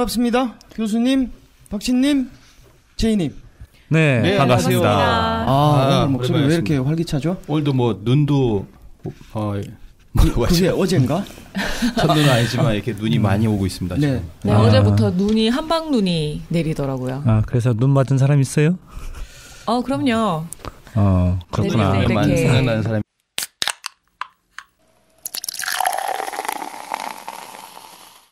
반갑습니다. 교수님, 박신님, 제이님. 네, 네 반갑습니다. 반갑습니다. 아, 아 목소리 왜 이렇게 활기차죠? 오늘도 뭐 눈도 어, 뭐 그, 그게 어젠가? 첫눈 아니지만 이렇게 눈이 음. 많이 오고 있습니다. 네. 지금. 네 아. 어제부터 눈이 한방 눈이 내리더라고요. 아 그래서 눈 맞은 사람 있어요? 어 그럼요. 어 그렇구나. 이렇게 생각나는 사람.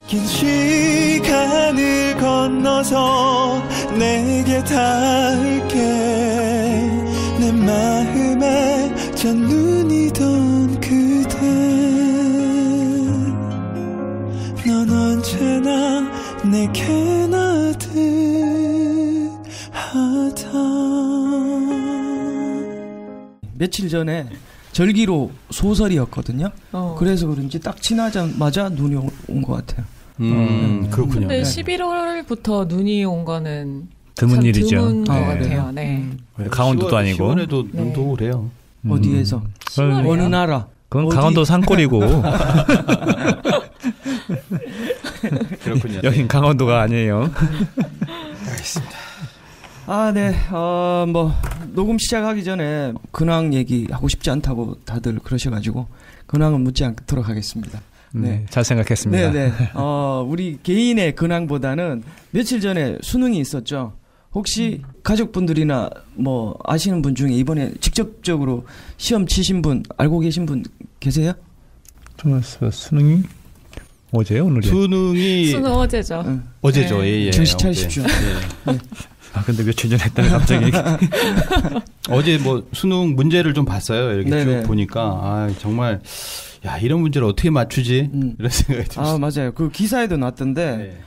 긴 시간을 건너서 내게 닿을게 내 마음에 첫눈이던 그대 넌 언제나 내게 나듯하다 며칠 전에 절기로 소설이었거든요. 어. 그래서 그런지 딱지나자마자 눈이 온 것 같아요. 음, 음. 그렇군요. 근데 11월부터 눈이 온 거는 드문 일이죠. 드문 아, 것 네. 같아요. 음. 네. 음. 네. 강원도도 10월, 아니고. 1 0에도 네. 눈도 오래요. 음. 어디에서? 어느 나라? 그건 어디? 강원도 산골이고. 그렇군요. 여긴 강원도가 아니에요. 알겠습니다. 아, 네. 어, 뭐 녹음 시작하기 전에 근황 얘기 하고 싶지 않다고 다들 그러셔 가지고 근황은 묻지 않도록 하겠습니다. 음, 네. 잘 생각했습니다. 네네. 네. 어, 우리 개인의 근황보다는 며칠 전에 수능이 있었죠. 혹시 가족분들이나 뭐 아시는 분 중에 이번에 직접적으로 시험 치신 분 알고 계신 분 계세요? 정말 수능이 어제요 오늘이 수능이 수능 어제죠. 응. 어제죠. 네. 예, 예. 정신 차리십시오. 예. 네. 아 근데 며칠 전에 했다가 갑자기 어제 뭐 수능 문제를 좀 봤어요. 이렇게 네네. 쭉 네. 보니까 아 정말 야 이런 문제를 어떻게 맞추지? 음. 이런 생각이 들어요아 아, 맞아요. 그 기사에도 나왔던데 네.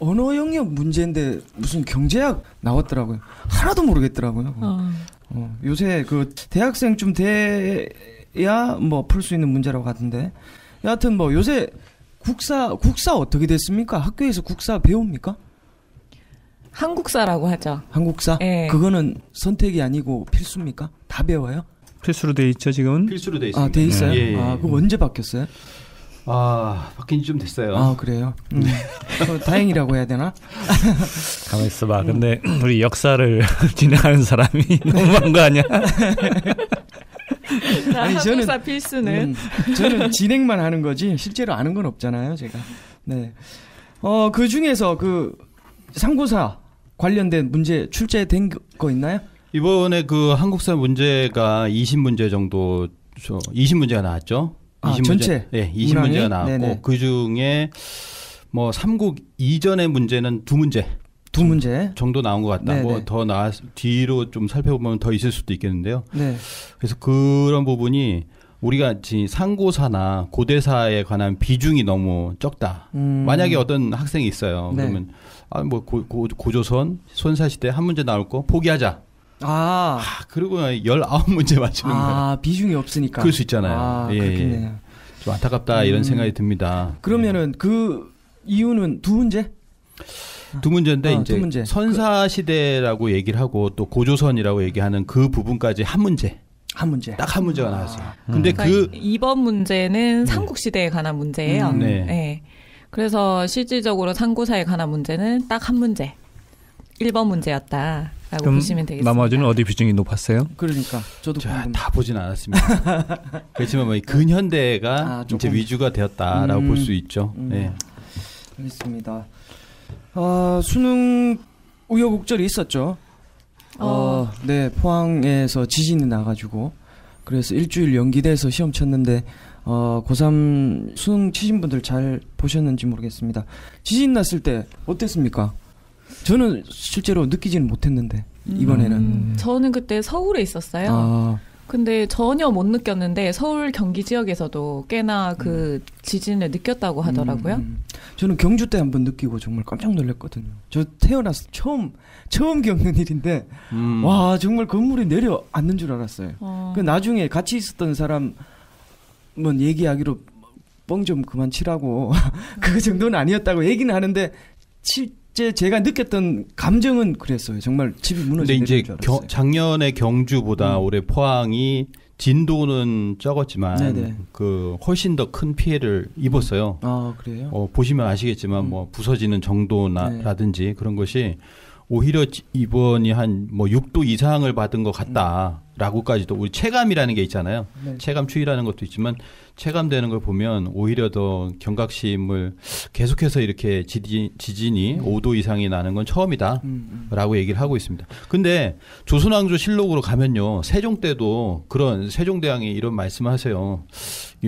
언어 영역 문제인데 무슨 경제학 나왔더라고요. 하나도 모르겠더라고요. 어. 어, 요새 그 대학생 좀 돼야 뭐 풀 수 있는 문제라고 하던데 여하튼 뭐 요새 국사 국사 어떻게 됐습니까? 학교에서 국사 배웁니까? 한국사라고 하죠. 한국사? 예. 그거는 선택이 아니고 필수입니까? 다 배워요? 필수로 돼 있죠 지금은? 필수로 돼 아, 있습니다. 아돼 있어요? 예, 예. 아 그거 언제 바뀌었어요? 아 바뀐 지좀 됐어요. 아 그래요? 음. 어, 다행이라고 해야 되나? 가만 있어봐. 근데 우리 역사를 진행하는 사람이 너무한 거 아니야? 아니 저는 필수는 음, 저는 진행만 하는 거지 실제로 아는 건 없잖아요 제가. 네. 어그 중에서 그 상고사 관련된 문제 출제된 거 있나요? 이번에 그 한국사 문제가 20문제 정도 20문제가 나왔죠. 20 아, 문제, 전체. 예, 네, 20문제가 나왔고 네네. 그중에 뭐 삼국 이전의 문제는 두 문제. 두 문제 정도 나온 것 같다. 뭐 더나 뒤로 좀 살펴보면 더 있을 수도 있겠는데요. 네. 그래서 그런 부분이 우리가 지금 상고사나 고대사에 관한 비중이 너무 적다. 음. 만약에 어떤 학생이 있어요. 네. 그러면 아 뭐 고조선, 손사시대 한 문제 나올 거 포기하자. 아. 아 그리고 19문제 맞추는 아, 거예요. 아, 비중이 없으니까. 그럴 수 있잖아요. 아, 예, 예. 그렇겠네요. 좀 안타깝다 음, 이런 생각이 듭니다. 그러면은 예. 그 이유는 두 문제? 두 문제인데 아, 이제 두 문제. 선사 시대라고 얘기를 하고 또 고조선이라고 얘기하는 그 부분까지 한 문제. 한 문제. 딱 한 문제가 나왔어요. 아. 근데 그러니까 그 2번 문제는 음. 삼국 시대에 관한 문제예요. 음, 네. 네. 그래서 실질적으로 상고사에 관한 문제는 딱 한 문제. 1번 문제였다. 라고 보시면 되겠습니다. 나머지는 어디 비중이 높았어요? 그러니까 저도 자, 다 보진 않았습니다. 그렇지만 뭐 근현대가 아, 이제 위주가 되었다라고 음, 볼수 있죠. 음. 네. 알겠습니다. 어, 수능 우여곡절이 있었죠. 어. 어, 네 포항에서 지진이 나가지고 그래서 일주일 연기돼서 시험 쳤는데 어, 고3 수능 치신 분들 잘 보셨는지 모르겠습니다. 지진 났을 때 어땠습니까? 저는 실제로 느끼지는 못했는데 이번에는. 음. 음. 저는 그때 서울에 있었어요. 아. 근데 전혀 못 느꼈는데 서울 경기 지역에서도 꽤나 그 음. 지진을 느꼈다고 하더라고요. 음, 음. 저는 경주 때 한번 느끼고 정말 깜짝 놀랐거든요. 저 태어나서 처음 처음 겪는 일인데 음. 와 정말 건물이 내려앉는 줄 알았어요. 어. 그 나중에 같이 있었던 사람 뭐 얘기하기로 뻥 좀 그만 치라고 그 정도는 아니었다고 얘기는 하는데 칠그 제가 느꼈던 감정은 그랬어요. 정말 집이 무너지는 줄 알았어요. 겨, 작년에 경주보다 음. 올해 포항이 진도는 적었지만 네네. 그 훨씬 더 큰 피해를 입었어요. 아 그래요? 어, 보시면 아시겠지만 뭐 음. 뭐 부서지는 정도라든지 나 네. 그런 것이 오히려 이번이 한뭐 6도 이상을 받은 것 같다라고까지도 우리 체감이라는 게 있잖아요. 네. 체감 추이라는 것도 있지만 체감되는 걸 보면 오히려 더 경각심을 계속해서 이렇게 지진, 지진이 5도 이상이 나는 건 처음이다. 음, 음. 라고 얘기를 하고 있습니다. 근데 조선왕조 실록으로 가면요. 세종 때도 그런 세종대왕이 이런 말씀을 하세요.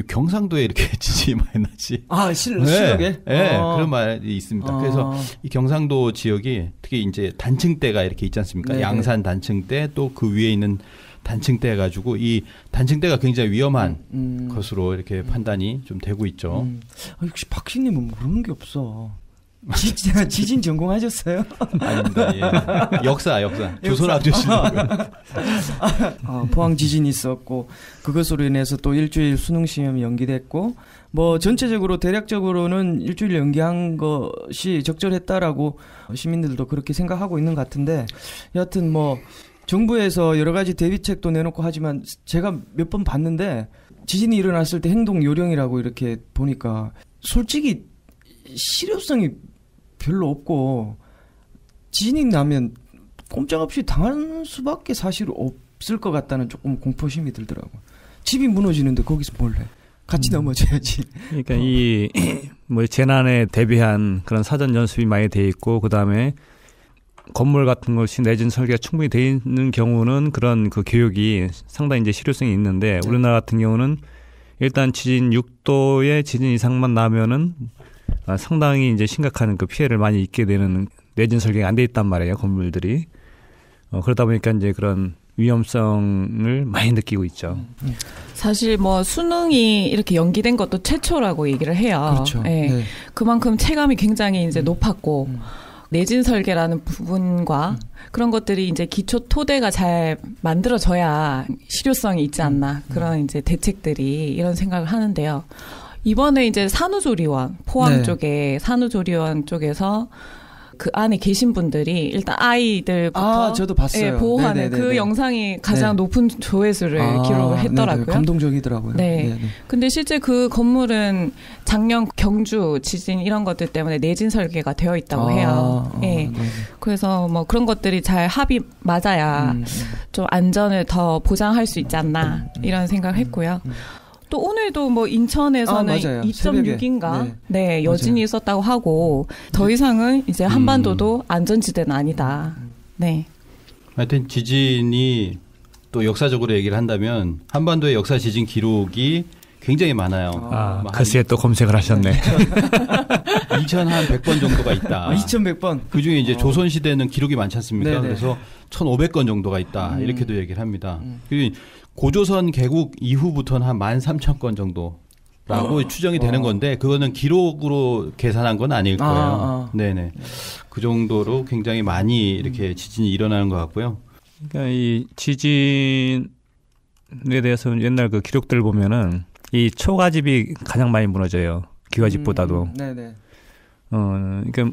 경상도에 이렇게 지진이 많이 나지. 아, 실, 네. 록에 네, 아. 그런 말이 있습니다. 그래서 아. 이 경상도 지역이 특히 이제 단층대가 이렇게 있지 않습니까? 네, 네. 양산 단층대 또 그 위에 있는 단층대 해가지고 이 단층대가 굉장히 위험한 음, 음. 것으로 이렇게 음. 판단이 좀 되고 있죠. 음. 아, 역시 박신님은 뭐 모르는 게 없어. 지, 지진 전공하셨어요? 아닙니다. 예. 역사, 역사. 조선 아저씨 아, 포항 지진이 있었고 그것으로 인해서 또 일주일 수능 시험이 연기됐고 뭐 전체적으로 대략적으로는 일주일 연기한 것이 적절했다라고 시민들도 그렇게 생각하고 있는 것 같은데 여하튼 뭐 정부에서 여러 가지 대비책도 내놓고 하지만 제가 몇 번 봤는데 지진이 일어났을 때 행동 요령이라고 이렇게 보니까 솔직히 실효성이 별로 없고 지진이 나면 꼼짝없이 당하는 수밖에 사실 없을 것 같다는 조금 공포심이 들더라고. 집이 무너지는데 거기서 몰래 같이 음. 넘어져야지. 그러니까 어. 이뭐 재난에 대비한 그런 사전 연습이 많이 돼 있고 그 다음에 건물 같은 것이 내진 설계가 충분히 돼 있는 경우는 그런 그 교육이 상당히 이제 실효성이 있는데 네. 우리나라 같은 경우는 일단 지진 6도의 지진 이상만 나면은 아, 상당히 이제 심각한 그 피해를 많이 입게 되는 내진 설계가 안 돼 있단 말이에요 건물들이 어, 그러다 보니까 이제 그런 위험성을 많이 느끼고 있죠. 음, 음. 사실 뭐 수능이 이렇게 연기된 것도 최초라고 얘기를 해요. 그렇죠. 예. 네. 그만큼 체감이 굉장히 이제 높았고 음. 내진 설계라는 부분과 음. 그런 것들이 이제 기초 토대가 잘 만들어져야 실효성이 있지 않나 음. 그런 이제 대책들이 이런 생각을 하는데요. 이번에 이제 산후조리원 포항 네. 쪽에 산후조리원 쪽에서 그 안에 계신 분들이 일단 아이들부터 아, 저도 봤어요. 예, 보호하는 네네네네. 그 영상이 가장 네. 높은 조회수를 아, 기록을 했더라고요. 네네. 감동적이더라고요. 네. 네네. 근데 실제 그 건물은 작년 경주 지진 이런 것들 때문에 내진 설계가 되어 있다고 아, 해요. 아, 예. 그래서 뭐 그런 것들이 잘 합이 맞아야 음. 음. 좀 안전을 더 보장할 수 있지 않나 음, 음. 이런 생각을 했고요. 또 오늘도 뭐 인천에서는 아, 2.6인가 네. 네. 여진이 맞아요. 있었다고 하고 더 네. 이상은 이제 음. 한반도도 음. 안전지대는 아니다. 네. 하여튼 지진이 또 역사적으로 얘기를 한다면 한반도의 역사 지진 기록이 굉장히 많아요. 아, 뭐 글쎄 그 또 검색을 하셨네. 2,100번 정도가 있다. 아, 2,100번. 그 중에 이제 어. 조선 시대는 기록이 많지 않습니까? 네네. 그래서 1,500건 정도가 있다. 음. 이렇게도 얘기를 합니다. 음. 고조선 개국 이후부터는 한 13,000건 정도. 라고 어. 아. 추정이 되는 아. 건데 그거는 기록으로 계산한 건 아닐 아, 거예요. 아, 아. 네네 그 정도로 굉장히 많이 이렇게 음. 지진이 일어나는 것 같고요. 그러니까 이 지진에 대해서 옛날 그 기록들 보면은 이 초가집이 가장 많이 무너져요. 기와집보다도. 음, 음. 네네. 어, 그러니까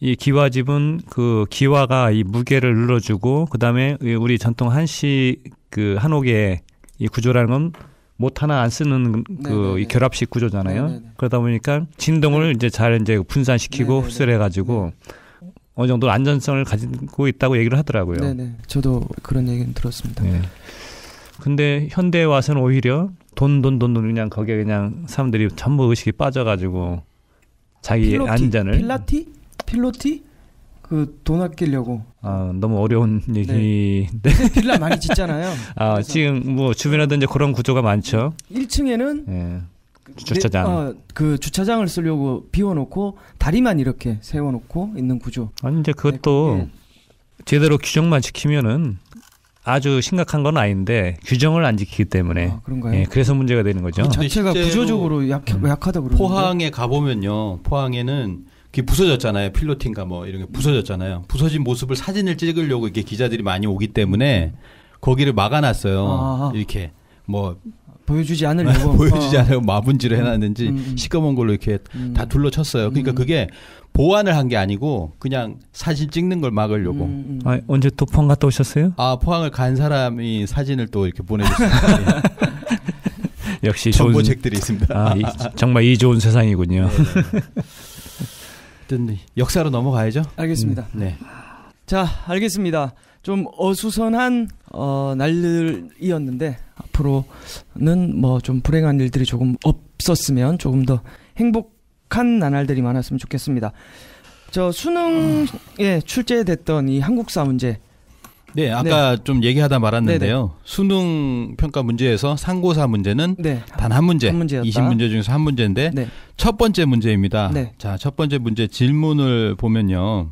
이 기와집은 그 기와가 이 무게를 눌러주고 그다음에 우리 전통 한시 그 한옥의 이 구조라는 건 못 하나 안 쓰는 그이 네, 네, 네. 결합식 구조잖아요. 네네네. 그러다 보니까 진동을 이제 잘 이제 분산시키고 흡수를 해가지고 어느 정도 안전성을 가지고 있다고 얘기를 하더라고요. 네네. 저도 그런 얘기는 들었습니다. 네. 근데 현대에 와서는 오히려 돈 돈 돈 돈 그냥 거기에 그냥 사람들이 전부 의식이 빠져가지고 자기 필로티, 안전을 필라티? 필로티? 그돈 아끼려고. 아 너무 어려운 네. 얘기인데. 네. 빌라 많이 짓잖아요. 아 지금 뭐 주변에도 이제 그런 구조가 많죠. 1층에는 예, 그 네. 주차장. 네, 어, 그 주차장을 쓰려고 비워놓고 다리만 이렇게 세워놓고 있는 구조. 아니 이제 그것도 네, 네. 제대로 규정만 지키면은 아주 심각한 건 아닌데 규정을 안 지키기 때문에 아, 그런가요? 예, 그래서 문제가 되는 거죠. 그 자체가 구조적으로 약, 음. 약하다 그러는데 포항에 가 보면요. 포항에는 그게 부서졌잖아요. 필로틴가 뭐 이런 게 부서졌잖아요. 부서진 모습을 사진을 찍으려고 이렇게 기자들이 많이 오기 때문에 거기를 막아놨어요. 아하. 이렇게 뭐 보여주지 않으려고 보여주지 아. 않으려고 마분지로 해놨는지 음, 음. 시꺼먼 걸로 이렇게 음. 다 둘러쳤어요. 그러니까 음. 그게 보완을 한 게 아니고 그냥 사진 찍는 걸 막으려고. 음, 음. 아, 언제 또 포항 갔다 오셨어요? 아 포항을 간 사람이 사진을 또 이렇게 보내줬어요. 역시 정보책들이 있습니다. 아, 이, 정말 이 좋은 세상이군요. 네, 네, 네. 어쨌든 역사로 넘어가야죠. 알겠습니다. 음, 네. 자, 알겠습니다. 좀 어수선한 어, 날들이었는데 앞으로는 뭐 좀 불행한 일들이 조금 없었으면 조금 더 행복한 나날들이 많았으면 좋겠습니다. 저 수능에 출제됐던 이 한국사 문제 네, 아까 네. 좀 얘기하다 말았는데요. 네네. 수능 평가 문제에서 상고사 문제는 네. 단한 문제, 한문 20문제 중에서 한 문제인데 네. 첫 번째 문제입니다. 네. 자, 첫 번째 문제 질문을 보면요.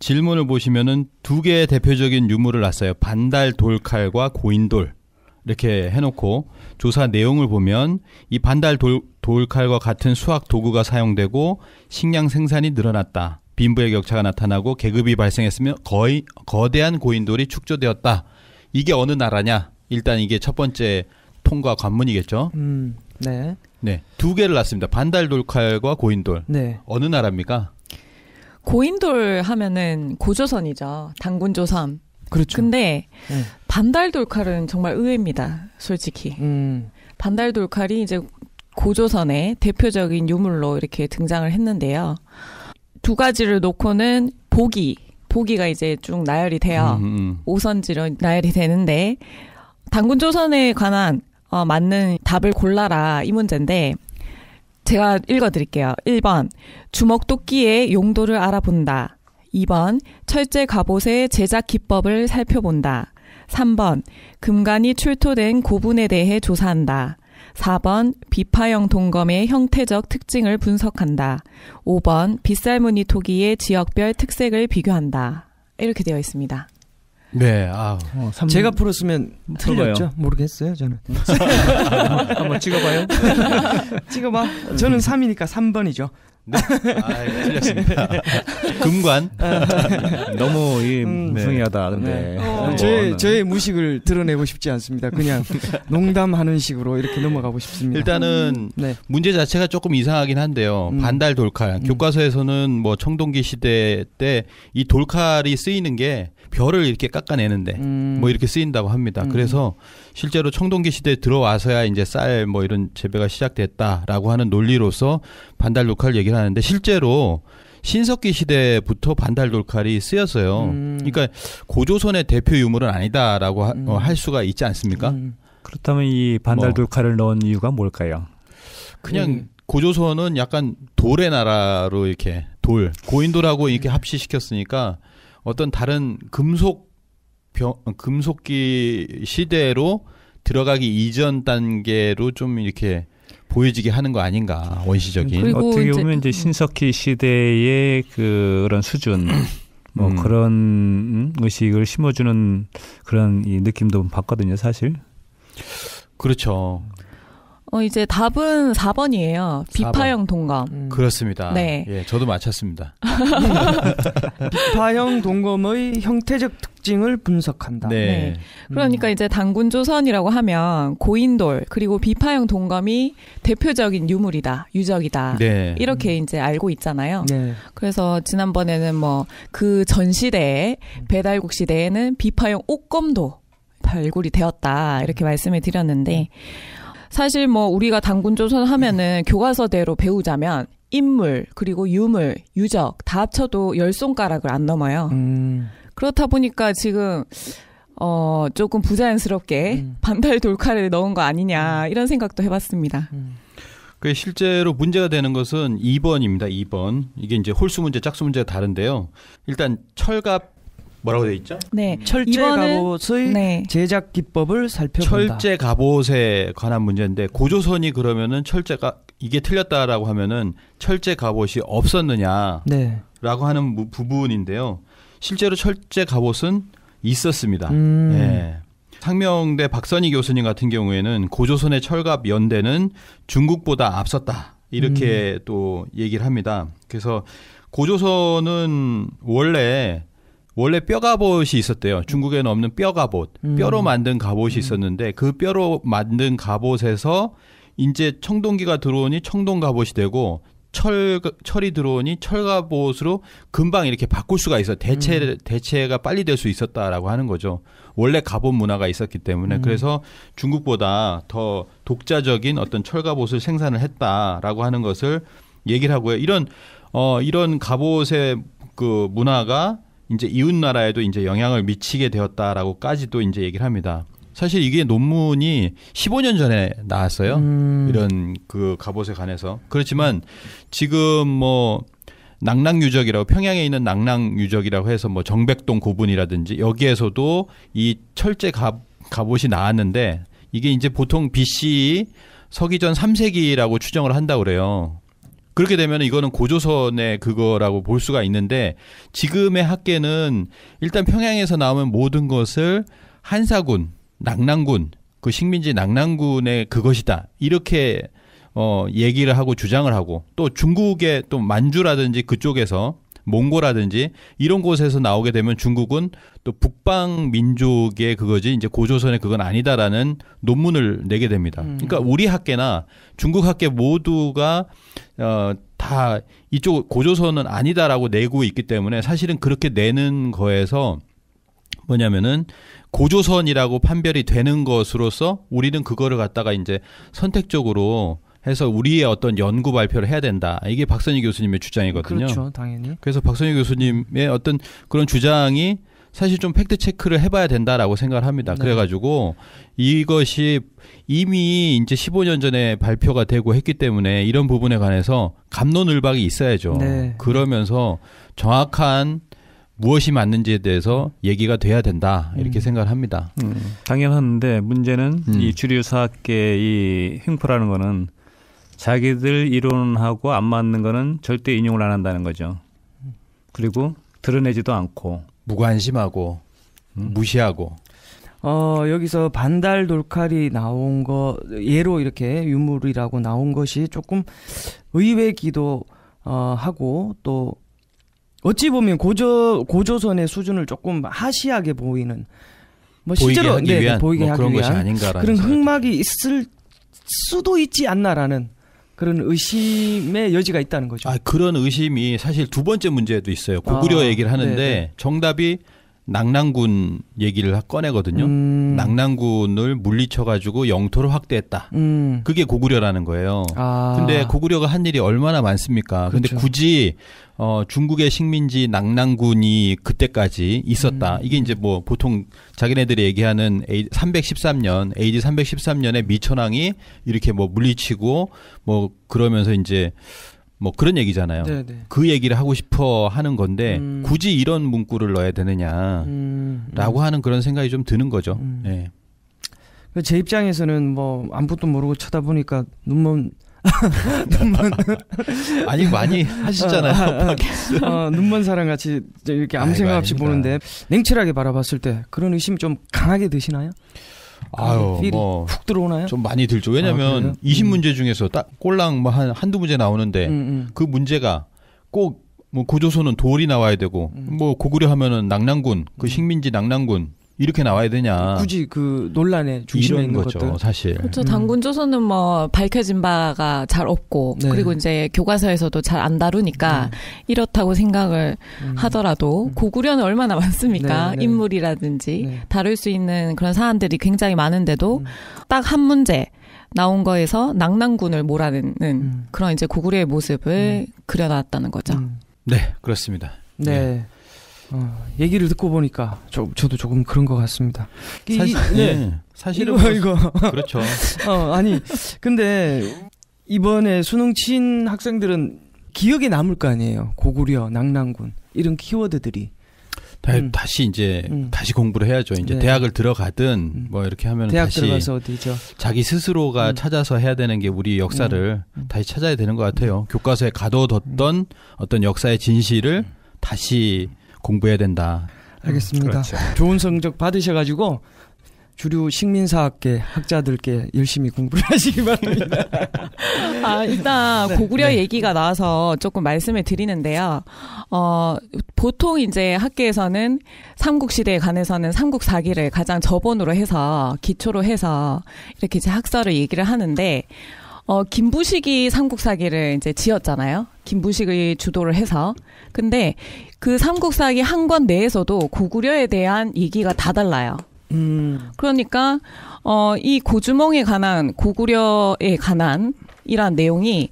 질문을 보시면은 두 개의 대표적인 유물을 놨어요. 반달 돌칼과 고인돌. 이렇게 해놓고 조사 내용을 보면 이 반달 돌, 돌칼과 같은 수학 도구가 사용되고 식량 생산이 늘어났다. 빈부의 격차가 나타나고 계급이 발생했으며 거의 거대한 고인돌이 축조되었다. 이게 어느 나라냐? 일단 이게 첫 번째 통과 관문이겠죠. 음, 네. 네. 두 개를 놨습니다. 반달 돌칼과 고인돌. 네. 어느 나라입니까? 고인돌 하면은 고조선이죠. 당군조삼. 그렇죠. 근데 네. 반달 돌칼은 정말 의외입니다. 솔직히. 음. 반달 돌칼이 이제 고조선의 대표적인 유물로 이렇게 등장을 했는데요. 두 가지를 놓고는 보기 보기가 이제 쭉 나열이 돼요. 음, 음, 음, 오선지로 나열이 되는데 당군 조선에 관한 어, 맞는 답을 골라라 이 문제인데 제가 읽어드릴게요. 1번 주먹도끼의 용도를 알아본다. 2번 철제 갑옷의 제작 기법을 살펴본다. 3번 금관이 출토된 고분에 대해 조사한다. 4번 비파형 동검의 형태적 특징을 분석한다. 5번 빗살무늬 토기의 지역별 특색을 비교한다. 이렇게 되어 있습니다. 네, 아, 어, 3... 제가 풀었으면 틀렸죠? 모르겠어요, 저는. 한번 찍어봐요. 찍어봐. 저는 3이니까 3번이죠. 네. 아, 예, 틀렸습니다. 금관. 너무 이 음, 네. 무성의하다. 근데 네. 네. 어. 어 저의 네. 저의 무식을 드러내고 싶지 않습니다. 그냥 농담하는 식으로 이렇게 넘어가고 싶습니다. 일단은 네. 문제 자체가 조금 이상하긴 한데요. 음. 반달 돌칼. 음. 교과서에서는 뭐 청동기 시대 때 이 돌칼이 쓰이는 게 별을 이렇게 깎아내는데 음. 뭐 이렇게 쓰인다고 합니다. 음. 그래서 실제로 청동기 시대에 들어와서야 이제 쌀 뭐 이런 재배가 시작됐다라고 하는 논리로서 반달 녹칼 얘기를 하는데 실제로 신석기 시대부터 반달 돌칼이 쓰였어요. 음. 그러니까 고조선의 대표 유물은 아니다라고 하, 어, 할 수가 있지 않습니까? 음. 그렇다면 이 반달 뭐. 돌칼을 넣은 이유가 뭘까요? 그냥 네. 고조선은 약간 돌의 나라로 이렇게 돌 고인돌하고 이렇게 음. 합시시켰으니까 어떤 다른 금속 병, 금속기 시대로 들어가기 이전 단계로 좀 이렇게 보여지게 하는 거 아닌가 원시적인 어떻게 보면 이제, 음. 신석기 시대의 그런 수준 뭐 음. 그런 음, 의식을 심어주는 그런 이 느낌도 받거든요 사실 그렇죠 어, 이제 답은 4번이에요. 비파형 동검 음. 그렇습니다. 네. 예, 저도 맞췄습니다. 비파형 동검의 형태적 특징을 분석한다. 네. 네. 그러니까 음. 이제 단군 조선이라고 하면 고인돌 그리고 비파형 동검이 대표적인 유물이다, 유적이다. 네. 이렇게 이제 알고 있잖아요. 네. 그래서 지난번에는 뭐 그전 시대에 배달국 시대에는 비파형 옥검도 발굴이 되었다 이렇게 말씀을 드렸는데 사실 뭐 우리가 단군 조선 하면은 음. 교과서대로 배우자면 인물 그리고 유물 유적 다 합쳐도 열 손가락을 안 넘어요. 음. 그렇다 보니까 지금 어 조금 부자연스럽게 음. 반달 돌칼을 넣은 거 아니냐 음. 이런 생각도 해봤습니다. 음. 그 실제로 문제가 되는 것은 2번입니다. 2번 이게 이제 홀수 문제, 짝수 문제가 다른데요. 일단 철갑 뭐라고 돼 있죠? 네. 음. 철제 갑옷의 네. 제작 기법을 살펴본다. 철제 갑옷에 관한 문제인데 고조선이 그러면은 철제가 이게 틀렸다라고 하면은 철제 갑옷이 없었느냐라고 네. 하는 부분인데요. 실제로 철제 갑옷은 있었습니다. 음. 네. 상명대 박선희 교수님 같은 경우에는 고조선의 철갑 연대는 중국보다 앞섰다. 이렇게 음. 또 얘기를 합니다. 그래서 고조선은 원래 원래 뼈 갑옷이 있었대요. 중국에는 없는 뼈 갑옷, 음. 뼈로 만든 갑옷이 음. 있었는데 그 뼈로 만든 갑옷에서 이제 청동기가 들어오니 청동 갑옷이 되고 철 철이 들어오니 철갑옷으로 금방 이렇게 바꿀 수가 있어 대체 음. 대체가 빨리 될 수 있었다라고 하는 거죠. 원래 갑옷 문화가 있었기 때문에 음. 그래서 중국보다 더 독자적인 어떤 철갑옷을 생산을 했다라고 하는 것을 얘기를 하고요. 이런 어 이런 갑옷의 그 문화가 이제 이웃 나라에도 이제 영향을 미치게 되었다라고까지도 이제 얘기를 합니다. 사실 이게 논문이 15년 전에 나왔어요. 음. 이런 그 갑옷에 관해서. 그렇지만 지금 뭐 낙랑 유적이라고 평양에 있는 낙랑 유적이라고 해서 뭐 정백동 고분이라든지 여기에서도 이 철제 갑 갑옷이 나왔는데 이게 이제 보통 BC 서기전 3세기라고 추정을 한다 그래요. 그렇게 되면 이거는 고조선의 그거라고 볼 수가 있는데 지금의 학계는 일단 평양에서 나오는 모든 것을 한사군, 낙랑군, 그 식민지 낙랑군의 그것이다. 이렇게 어 얘기를 하고 주장을 하고 또 중국의 또 만주라든지 그쪽에서 몽고라든지 이런 곳에서 나오게 되면 중국은 또 북방 민족의 그거지 이제 고조선의 그건 아니다라는 논문을 내게 됩니다. 음. 그러니까 우리 학계나 중국 학계 모두가 어, 다 이쪽 고조선은 아니다라고 내고 있기 때문에 사실은 그렇게 내는 거에서 뭐냐면은 고조선이라고 판별이 되는 것으로서 우리는 그거를 갖다가 이제 선택적으로 해서 우리의 어떤 연구 발표를 해야 된다. 이게 박선희 교수님의 주장이거든요. 그렇죠, 당연히. 그래서 박선희 교수님의 어떤 그런 주장이 사실 좀 팩트 체크를 해봐야 된다라고 생각을 합니다. 네. 그래가지고 이것이 이미 이제 15년 전에 발표가 되고 했기 때문에 이런 부분에 관해서 감론을박이 있어야죠. 네. 그러면서 정확한 무엇이 맞는지에 대해서 얘기가 돼야 된다 이렇게 음. 생각을 합니다. 음. 당연한데 문제는 음. 이 주류 사학계의 횡포라는 거는 자기들 이론하고 안 맞는 거는 절대 인용을 안 한다는 거죠. 그리고 드러내지도 않고 무관심하고 음. 무시하고 어, 여기서 반달 돌칼이 나온 거, 예로 이렇게 유물이라고 나온 것이 조금 의외기도, 어, 하고, 또, 어찌 보면 고조, 고조선의 수준을 조금 하시하게 보이는, 뭐, 실제로, 보이게 하기 네, 네, 위한, 네, 보이게 뭐 하기 그런 위한 것이 아닌가라는 그런 생막이 있을 수도 있지 않나라는 그런 의심의 여지가 있다는 거죠. 아, 그런 의심이 사실 두 번째 문제도 있어요. 고구려 아, 얘기를 하는데 네네. 네. 정답이 낙랑군 얘기를 꺼내거든요. 음. 낙랑군을 물리쳐가지고 영토를 확대했다. 음. 그게 고구려라는 거예요. 아. 근데 고구려가 한 일이 얼마나 많습니까? 그렇죠. 근데 굳이 어, 중국의 식민지 낙랑군이 그때까지 있었다. 음. 이게 이제 뭐 보통 자기네들이 얘기하는 313년, AD 313년에 미천왕이 이렇게 뭐 물리치고 뭐 그러면서 이제 뭐 그런 얘기잖아요. 네네. 네. 그 얘기를 하고 싶어 하는 건데 음. 굳이 이런 문구를 넣어야 되느냐라고 음. 음. 하는 그런 생각이 좀 드는 거죠. 음. 예. 그 제 입장에서는 뭐 아무것도 모르고 쳐다보니까 눈만 눈먼 아니 많이 하시잖아요. 어, 어, 어. 어 눈먼 사람 같이 이렇게 아무 생각 없이 아닙니다. 보는데 냉철하게 바라봤을 때 그런 의심 이좀 강하게 드시나요? 아유, 뭐, 훅 들어오나요? 좀 많이 들죠. 왜냐하면 아, 20문제 음. 중에서 딱 꼴랑 뭐 한, 한두 문제 나오는데 음, 음. 그 문제가 꼭 뭐 고조선은 돌이 나와야 되고 음. 뭐 고구려 하면은 낙랑군 그 음. 식민지 낙랑군 이렇게 나와야 되냐. 굳이 그 논란의 중심에 있는 거죠, 것들. 사실. 그렇죠. 음. 당군 조선은뭐 밝혀진 바가 잘 없고 네. 그리고 이제 교과서에서도 잘 안 다루니까 네. 이렇다고 생각을 음. 하더라도 음. 고구려는 얼마나 많습니까? 네, 네. 인물이라든지 네. 다룰 수 있는 그런 사안들이 굉장히 많은데도 음. 딱한 문제 나온 거에서 낭낭군을 몰아내는 음. 그런 이제 고구려의 모습을 그려놨다는 거죠. 네, 그렇습니다. 네. 네. 어, 얘기를 듣고 보니까 저, 저도 조금 그런 것 같습니다. 사실, 네. 네. 사실은 이거, 이거. 그렇죠. 어, 아니 근데 이번에 수능 친 학생들은 기억에 남을 거 아니에요. 고구려, 낭랑군 이런 키워드들이. 다, 음. 다시 이제 음. 다시 공부를 해야죠. 이제 네. 대학을 들어가든 음. 뭐 이렇게 하면 대학 다시 들어가서 어디죠? 자기 스스로가 음. 찾아서 해야 되는 게 우리 역사를 음. 음. 다시 찾아야 되는 것 같아요. 교과서에 가둬뒀던 어떤 역사의 진실을 다시 공부해야 된다. 알겠습니다. 음, 그렇죠. 좋은 성적 받으셔가지고 주류 식민사학계 학자들께 열심히 공부를 하시기 바랍니다. 아, 일단 네, 고구려 네. 얘기가 나와서 조금 말씀을 드리는데요. 어, 보통 이제 학계에서는 삼국 시대에 관해서는 삼국 사기를 가장 저본으로 해서 기초로 해서 이렇게 이제 학설을 얘기를 하는데 어, 김부식이 삼국사기를 이제 지었잖아요. 김부식이 주도를 해서. 근데 그 삼국사기 한 권 내에서도 고구려에 대한 얘기가 다 달라요. 음. 그러니까 어, 이 고주몽에 관한 고구려에 관한 이란 내용이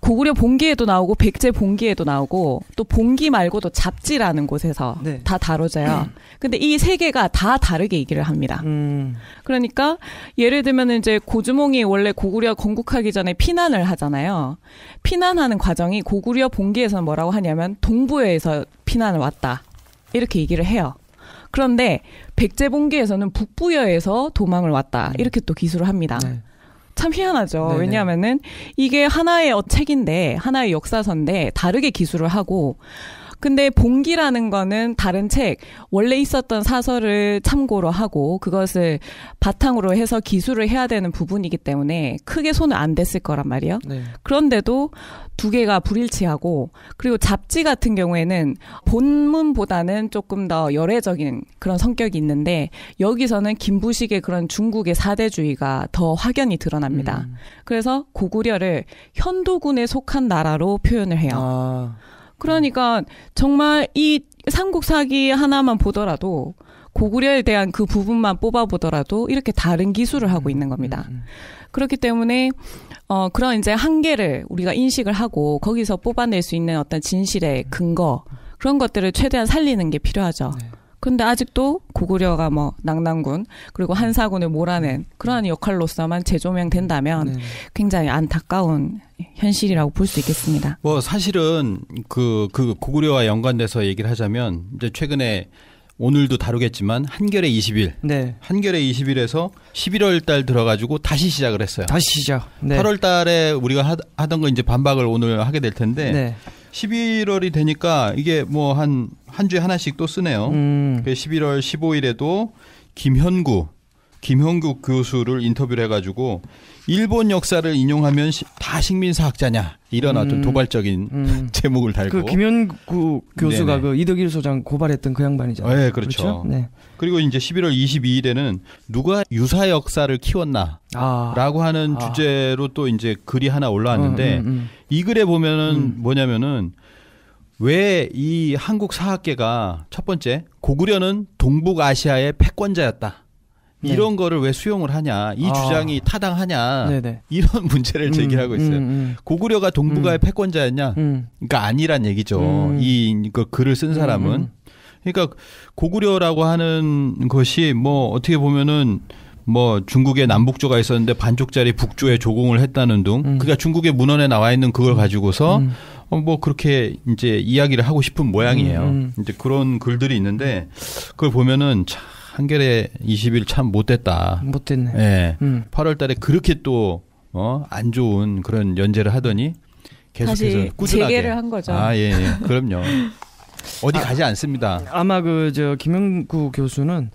고구려 봉기에도 나오고 백제 봉기에도 나오고 또 봉기 말고도 잡지라는 곳에서 네. 다 다뤄져요. 음. 근데 이 세 개가 다 다르게 얘기를 합니다. 음. 그러니까 예를 들면 이제 고주몽이 원래 고구려 건국하기 전에 피난을 하잖아요. 피난하는 과정이 고구려 봉기에서는 뭐라고 하냐면 동부에서 피난을 왔다 이렇게 얘기를 해요. 그런데 백제 봉기에서는 북부여에서 도망을 왔다 음. 이렇게 또 기술을 합니다. 네. 참 희한하죠. 네네. 왜냐하면은 이게 하나의 책인데 하나의 역사서인데 다르게 기술을 하고 근데 봉기라는 거는 다른 책, 원래 있었던 사설을 참고로 하고 그것을 바탕으로 해서 기술을 해야 되는 부분이기 때문에 크게 손을 안 댔을 거란 말이에요. 네. 그런데도 두 개가 불일치하고 그리고 잡지 같은 경우에는 본문보다는 조금 더 열애적인 그런 성격이 있는데 여기서는 김부식의 그런 중국의 사대주의가 더 확연히 드러납니다. 음. 그래서 고구려를 현도군에 속한 나라로 표현을 해요. 아. 그러니까 정말 이 삼국사기 하나만 보더라도 고구려에 대한 그 부분만 뽑아보더라도 이렇게 다른 기술을 하고 있는 겁니다. 음, 음, 음. 그렇기 때문에 어 그런 이제 한계를 우리가 인식을 하고 거기서 뽑아낼 수 있는 어떤 진실의 근거 그런 것들을 최대한 살리는 게 필요하죠. 네. 근데 아직도 고구려가 뭐 낙남군 그리고 한사군을 몰아낸 그러한 역할로서만 재조명된다면 네. 굉장히 안타까운 현실이라고 볼 수 있겠습니다. 뭐 사실은 그 그 고구려와 그 연관돼서 얘기를 하자면 이제 최근에 오늘도 다루겠지만 한겨레 20일. 네. 한겨레 20일에서 11월 달 들어가지고 다시 시작을 했어요. 다시 시작. 네. 8월 달에 우리가 하, 던거 이제 반박을 오늘 하게 될 텐데 네. 11월이 되니까 이게 뭐 한 한 주에 하나씩 또 쓰네요. 음. 11월 그 15일에도 김현구 김형국 교수를 인터뷰를 해가지고 일본 역사를 인용하면 시, 다 식민사학자냐 이런 음, 어떤 도발적인 음. 제목을 달고 그 김현국 교수가 네네. 그 이덕일 소장 고발했던 그 양반이잖아요. 네, 그렇죠. 그렇죠? 네. 그리고 이제 11월 22일에는 누가 유사 역사를 키웠나라고 아, 하는 아. 주제로 또 이제 글이 하나 올라왔는데 음, 음, 음. 이 글에 보면은 음. 뭐냐면은 왜 이 한국 사학계가 첫 번째 고구려는 동북아시아의 패권자였다. 네. 이런 거를 왜 수용을 하냐 이 아. 주장이 타당하냐 네네. 이런 문제를 제기하고 음, 있어요 음, 음. 고구려가 동북아의 음. 패권자였냐 음. 그러니까 아니란 얘기죠 음. 이그 글을 쓴 사람은 그러니까 고구려라고 하는 것이 뭐 어떻게 보면은 뭐 중국의 남북조가 있었는데 반쪽짜리 북조에 조공을 했다는 둥 그러니까 중국의 문헌에 나와 있는 그걸 가지고서 어, 뭐 그렇게 이제 이야기를 하고 싶은 모양이에요 이제 그런 글들이 있는데 그걸 보면은 참 한결에 20일 참 못됐다. 못됐네. 예. 음. 8월 달에 그렇게 또, 어, 안 좋은 그런 연재를 하더니 계속해서 꾸준하게. 재개를 한 거죠. 아, 예, 예. 그럼요. 어디 아, 가지 않습니다. 아마 그, 저, 김영구 교수는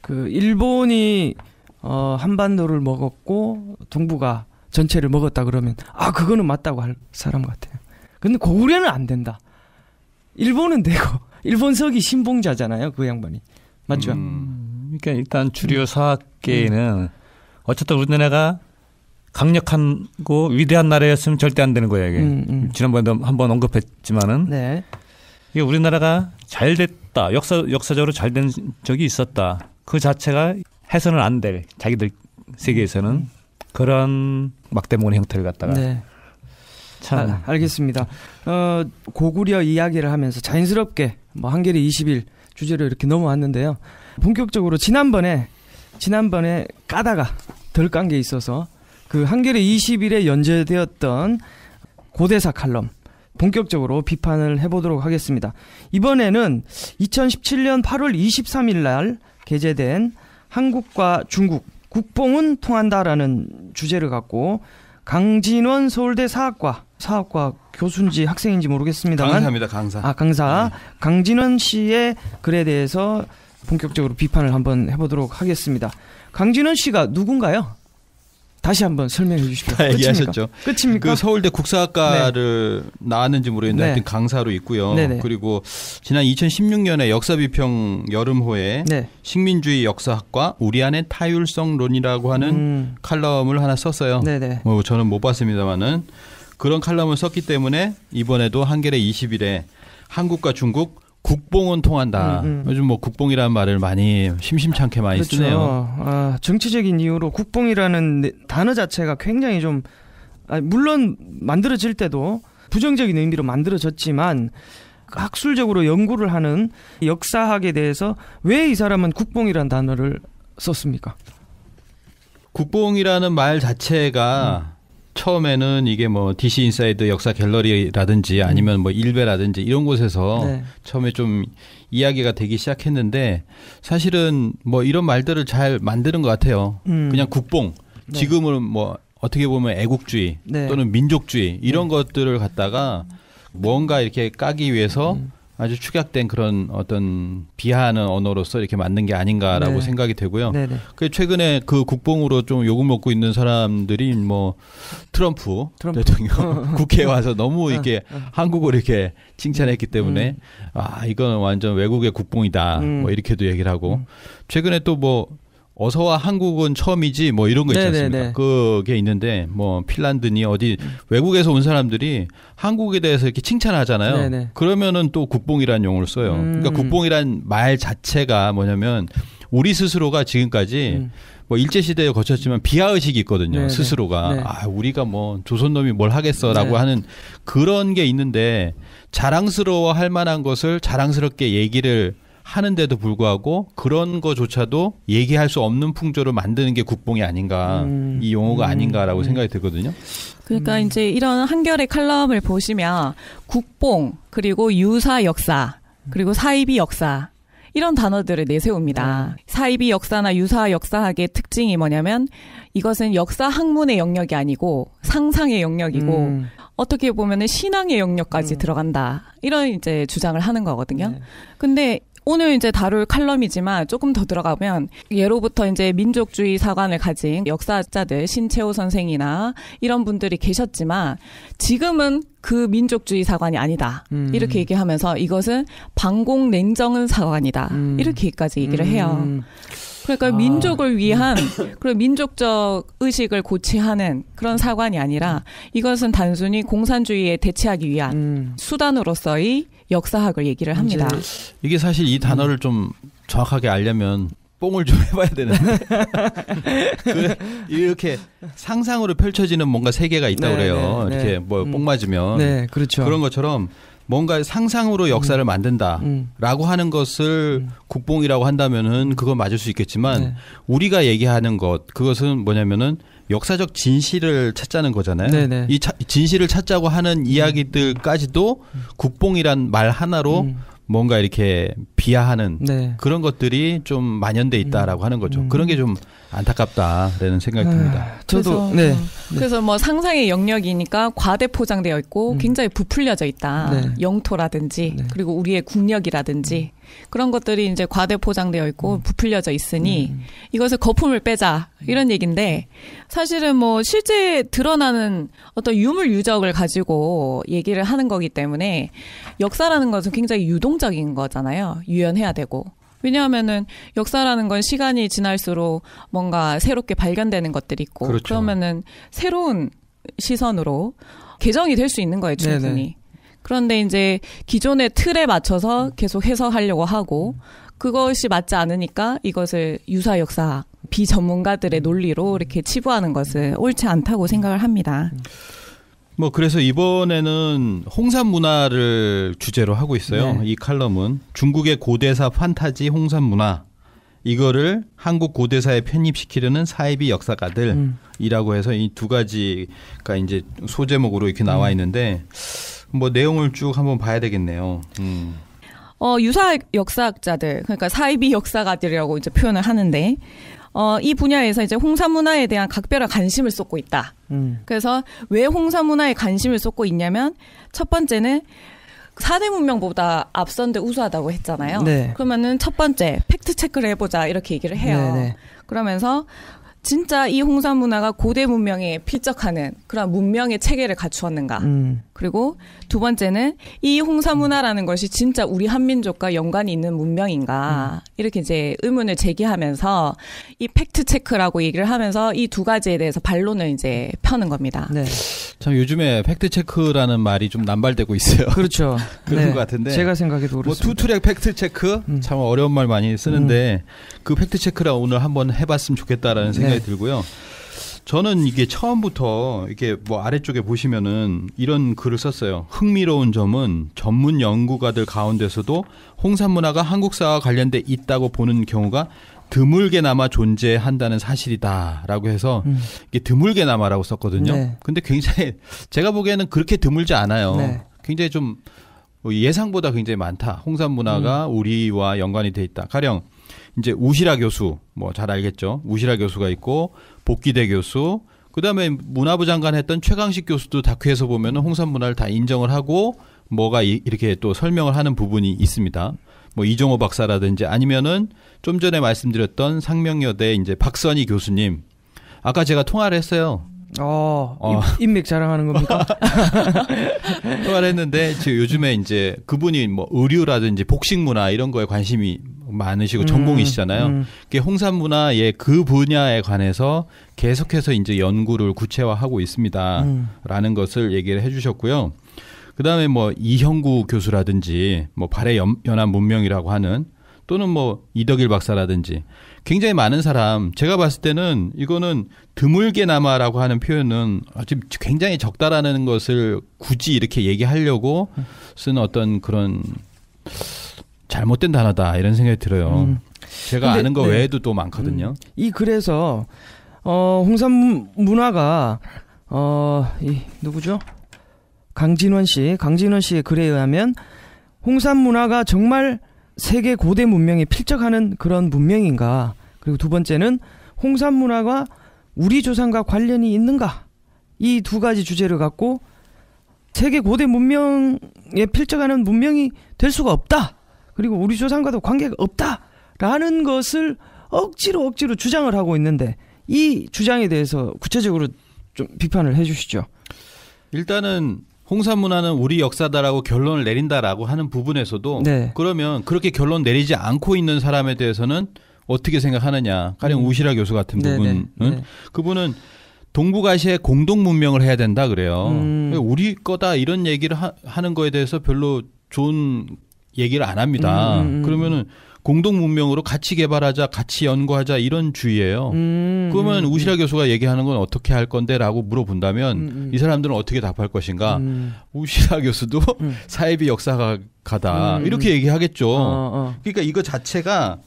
그, 일본이 어, 한반도를 먹었고 동북아 전체를 먹었다 그러면 아, 그거는 맞다고 할 사람 같아요. 근데 고구려는 그 안 된다. 일본은 되고 일본석이 신봉자잖아요, 그 양반이. 맞죠? 음. 그러니까 일단 주류 사학계에는 어쨌든 우리나라가 강력한고 위대한 나라였으면 절대 안 되는 거예요 이게 음, 음. 지난번에도 한번 언급했지만은 네. 이게 우리나라가 잘 됐다 역사 역사적으로 잘 된 적이 있었다 그 자체가 해서는 안 될 자기들 세계에서는 음. 음. 그런 막대모 형태를 갖다가 네. 아, 알겠습니다 어, 고구려 이야기를 하면서 자연스럽게 뭐 한겨레 20일 주제로 이렇게 넘어왔는데요 본격적으로 지난번에 지난번에 까다가 덜 깐 게 있어서 그 한겨레 20일에 연재되었던 고대사 칼럼 본격적으로 비판을 해보도록 하겠습니다. 이번에는 2017년 8월 23일 날 게재된 한국과 중국 국뽕은 통한다라는 주제를 갖고 강진원 서울대 사학과 사학과 교수인지 학생인지 모르겠습니다만 강사입니다 강사 아 강사 네. 강진원 씨의 글에 대해서 본격적으로 비판을 한번 해보도록 하겠습니다. 강진원 씨가 누군가요? 다시 한번 설명해 주시오다 얘기하셨죠. 끝입니까? 그 서울대 국사학과를 네. 나왔는지 모르겠는데 네. 하여튼 강사로 있고요. 네네. 그리고 지난 2016년에 역사비평 여름호에 네. 식민주의 역사학과 우리 안의 타율성론이라고 하는 음. 칼럼을 하나 썼어요. 네네. 뭐 저는 못 봤습니다만은 그런 칼럼을 썼기 때문에 이번에도 한겨레 20일에 한국과 중국 국뽕은 통한다. 음, 음. 요즘 뭐 국뽕이라는 말을 많이 심심찮게 많이 그렇죠. 쓰네요. 아, 정치적인 이유로 국뽕이라는 단어 자체가 굉장히 좀 아, 물론 만들어질 때도 부정적인 의미로 만들어졌지만 학술적으로 연구를 하는 역사학에 대해서 왜 이 사람은 국뽕이라는 단어를 썼습니까? 국뽕이라는 말 자체가 음. 처음에는 이게 뭐 DC 인사이드 역사 갤러리라든지 아니면 뭐 일베라든지 이런 곳에서 네. 처음에 좀 이야기가 되기 시작했는데 사실은 뭐 이런 말들을 잘 만드는 것 같아요. 음. 그냥 국뽕. 네. 지금은 뭐 어떻게 보면 애국주의 네. 또는 민족주의 이런 네. 것들을 갖다가 뭔가 이렇게 까기 위해서 음. 아주 축약된 그런 어떤 비하하는 언어로서 이렇게 만든 게 아닌가라고 네. 생각이 되고요. 네, 네. 그 최근에 그 국뽕으로 좀 욕을 먹고 있는 사람들이 뭐 트럼프, 트럼프. 대통령 어. 국회에 와서 너무 어. 이렇게 어. 한국을 이렇게 칭찬했기 음. 때문에 음. 아 이건 완전 외국의 국뽕이다 음. 뭐 이렇게도 얘기를 하고 음. 최근에 또뭐 어서와 한국은 처음이지 뭐 이런 거있잖습니까 네네네. 그게 있는데 뭐 핀란드니 어디 외국에서 온 사람들이 한국에 대해서 이렇게 칭찬하잖아요. 네네. 그러면은 또국뽕이란 용어를 써요. 그러니까 음. 그러니까 국뽕이란 말 자체가 뭐냐면 우리 스스로가 지금까지 음. 뭐 일제 시대에 거쳤지만 비하 의식이 있거든요. 네네. 스스로가 네. 아 우리가 뭐 조선 놈이 뭘 하겠어라고 네. 하는 그런 게 있는데 자랑스러워 할 만한 것을 자랑스럽게 얘기를 하는데도 불구하고 그런 거조차도 얘기할 수 없는 풍조를 만드는 게 국뽕이 아닌가 음. 이 용어가 음. 아닌가라고 음. 생각이 들거든요. 그러니까 음. 이제 이런 한결의 칼럼을 보시면 국뽕 그리고 유사 역사 그리고 사이비 역사 이런 단어들을 내세웁니다. 네. 사이비 역사나 유사 역사학의 특징이 뭐냐면 이것은 역사 학문의 영역이 아니고 상상의 영역이고 음. 어떻게 보면은 신앙의 영역까지 음. 들어간다. 이런 이제 주장을 하는 거거든요. 네. 근데 오늘 이제 다룰 칼럼이지만 조금 더 들어가면 예로부터 이제 민족주의 사관을 가진 역사자들 신채호 선생이나 이런 분들이 계셨지만 지금은 그 민족주의 사관이 아니다 음. 이렇게 얘기하면서 이것은 방공 냉정은 사관이다 음. 이렇게까지 얘기를 해요. 음. 그러니까 아. 민족을 위한 음. 그런 민족적 의식을 고취하는 그런 사관이 아니라 이것은 단순히 공산주의에 대체하기 위한 음. 수단으로서의 역사학을 얘기를 합니다. 이게 사실 이 단어를 좀 정확하게 알려면 뽕을 좀 해봐야 되는데 그 이렇게 상상으로 펼쳐지는 뭔가 세계가 있다 네, 그래요. 네, 네. 이렇게 네. 뭐 뭐뽕 음. 맞으면 네, 그렇죠. 그런 것처럼 뭔가 상상으로 역사를 음. 만든다라고 음. 하는 것을 음. 국뽕이라고 한다면은 그거 맞을 수 있겠지만 네. 우리가 얘기하는 것 그것은 뭐냐면은 역사적 진실을 찾자는 거잖아요. 네네. 이 차, 진실을 찾자고 하는 음. 이야기들까지도 음. 국뽕이란 말 하나로 음. 뭔가 이렇게 비하하는 네. 그런 것들이 좀 만연돼 음. 있다라고 하는 거죠. 음. 그런 게 좀 안타깝다라는 생각이 아, 듭니다. 저도 그래서, 네. 네. 그래서 뭐 상상의 영역이니까 과대 포장되어 있고 음. 굉장히 부풀려져 있다. 네. 영토라든지 네. 그리고 우리의 국력이라든지 음. 그런 것들이 이제 과대 포장되어 있고 음. 부풀려져 있으니 음. 이것을 거품을 빼자 이런 음. 얘기인데 사실은 뭐 실제 드러나는 어떤 유물 유적을 가지고 얘기를 하는 거기 때문에 역사라는 것은 굉장히 유동적인 거잖아요. 유연해야 되고. 왜냐하면은 역사라는 건 시간이 지날수록 뭔가 새롭게 발견되는 것들이 있고 그렇죠. 그러면은 새로운 시선으로 개정이 될 수 있는 거예요 충분히 네네. 그런데 이제 기존의 틀에 맞춰서 음. 계속 해석하려고 하고 음. 그것이 맞지 않으니까 이것을 유사 역사 비전문가들의 음. 논리로 이렇게 치부하는 것은 옳지 않다고 생각을 합니다. 뭐 그래서 이번에는 홍삼 문화를 주제로 하고 있어요. 네. 이 칼럼은 중국의 고대사 판타지 홍삼 문화 이거를 한국 고대사에 편입시키려는 사이비 역사가들이라고 해서 이 두 가지가 이제 소제목으로 이렇게 나와 있는데 음. 뭐 내용을 쭉 한번 봐야 되겠네요. 음. 어, 유사 역사학자들, 그러니까 사이비 역사가들이라고 이제 표현을 하는데, 어, 이 분야에서 이제 홍사 문화에 대한 각별한 관심을 쏟고 있다. 음. 그래서 왜 홍사 문화에 관심을 쏟고 있냐면, 첫 번째는 사대 문명보다 앞선데 우수하다고 했잖아요. 네. 그러면은 첫 번째 팩트 체크를 해보자 이렇게 얘기를 해요. 네네. 네. 그러면서 진짜 이 홍사 문화가 고대 문명에 필적하는 그런 문명의 체계를 갖추었는가. 음. 그리고 두 번째는 이 홍사 문화라는 것이 진짜 우리 한민족과 연관이 있는 문명인가. 음. 이렇게 이제 의문을 제기하면서 이 팩트 체크라고 얘기를 하면서 이 두 가지에 대해서 반론을 이제 펴는 겁니다. 네. 참 요즘에 팩트 체크라는 말이 좀난발되고 있어요. 그렇죠. 그런 네. 것 같은데. 제가 생각해도 그렇습니다. 뭐 투트랙 팩트 체크 음. 참 어려운 말 많이 쓰는데 음. 그 팩트 체크라 오늘 한번 해봤으면 좋겠다라는 생각이 네. 들고요. 저는 이게 처음부터 이게 뭐 아래쪽에 보시면은 이런 글을 썼어요. 흥미로운 점은 전문 연구가들 가운데서도 홍삼 문화가 한국사와 관련돼 있다고 보는 경우가 드물게나마 존재한다는 사실이다라고 해서 음. 이게 드물게나마라고 썼거든요. 네. 근데 굉장히 제가 보기에는 그렇게 드물지 않아요. 네. 굉장히 좀 뭐 예상보다 굉장히 많다. 홍삼 문화가 음. 우리와 연관이 돼 있다. 가령 이제 우시라 교수 뭐 잘 알겠죠. 우시라 교수가 있고 복기대 교수 그다음에 문화부 장관 했던 최강식 교수도 다큐에서 보면은 홍산 문화를 다 인정을 하고 뭐가 이, 이렇게 또 설명을 하는 부분이 있습니다. 뭐 이종호 박사라든지 아니면은 좀 전에 말씀드렸던 상명여대 이제 박선희 교수님 아까 제가 통화를 했어요. 어, 어. 인맥 자랑하는 겁니까? 통화를 했는데 지금 요즘에 이제 그분이 뭐 의류라든지 복식 문화 이런 거에 관심이 많으시고 음, 전공이시잖아요. 음. 그게 홍삼문화 의그 분야에 관해서 계속해서 이제 연구를 구체화하고 있습니다라는 음. 것을 얘기를 해주셨고요. 그다음에 뭐 이형구 교수라든지 뭐 발해 연한 문명이라고 하는 또는 뭐 이덕일 박사라든지 굉장히 많은 사람 제가 봤을 때는 이거는 드물게나마라고 하는 표현은 아주 굉장히 적다라는 것을 굳이 이렇게 얘기하려고 음. 쓴 어떤 그런 잘못된 단어다 이런 생각이 들어요. 음. 제가 근데, 아는 거 네. 외에도 또 많거든요. 음. 이 그래서 어 홍삼 문화가 어이 누구죠? 강진원 씨, 강진원 씨의 글에 의하면 홍삼 문화가 정말 세계 고대 문명에 필적하는 그런 문명인가? 그리고 두 번째는 홍삼 문화가 우리 조상과 관련이 있는가? 이 두 가지 주제를 갖고 세계 고대 문명에 필적하는 문명이 될 수가 없다. 그리고 우리 조상과도 관계가 없다라는 것을 억지로 억지로 주장을 하고 있는데 이 주장에 대해서 구체적으로 좀 비판을 해주시죠. 일단은 홍산 문화는 우리 역사다라고 결론을 내린다라고 하는 부분에서도 네. 그러면 그렇게 결론 내리지 않고 있는 사람에 대해서는 어떻게 생각하느냐. 가령 음. 우시라 교수 같은 네, 네 부분은 네, 그분은 동북아시아의 공동 문명을 해야 된다 그래요. 음. 그러니까 우리 거다 이런 얘기를 하, 는 거에 대해서 별로 좋은 얘기를 안 합니다. 음, 음, 음. 그러면은 공동 문명으로 같이 개발하자, 같이 연구하자 이런 주의예요. 음. 음 그러면 우시라 교수가 얘기하는 건 어떻게 할 건데라고 물어본다면 음. 이 사람들은 어떻게 답할 것인가? 음. 우시라 교수도 사이비 역사가다 가 이렇게 얘기하겠죠. 어, 어. 그러니까 이거 자체가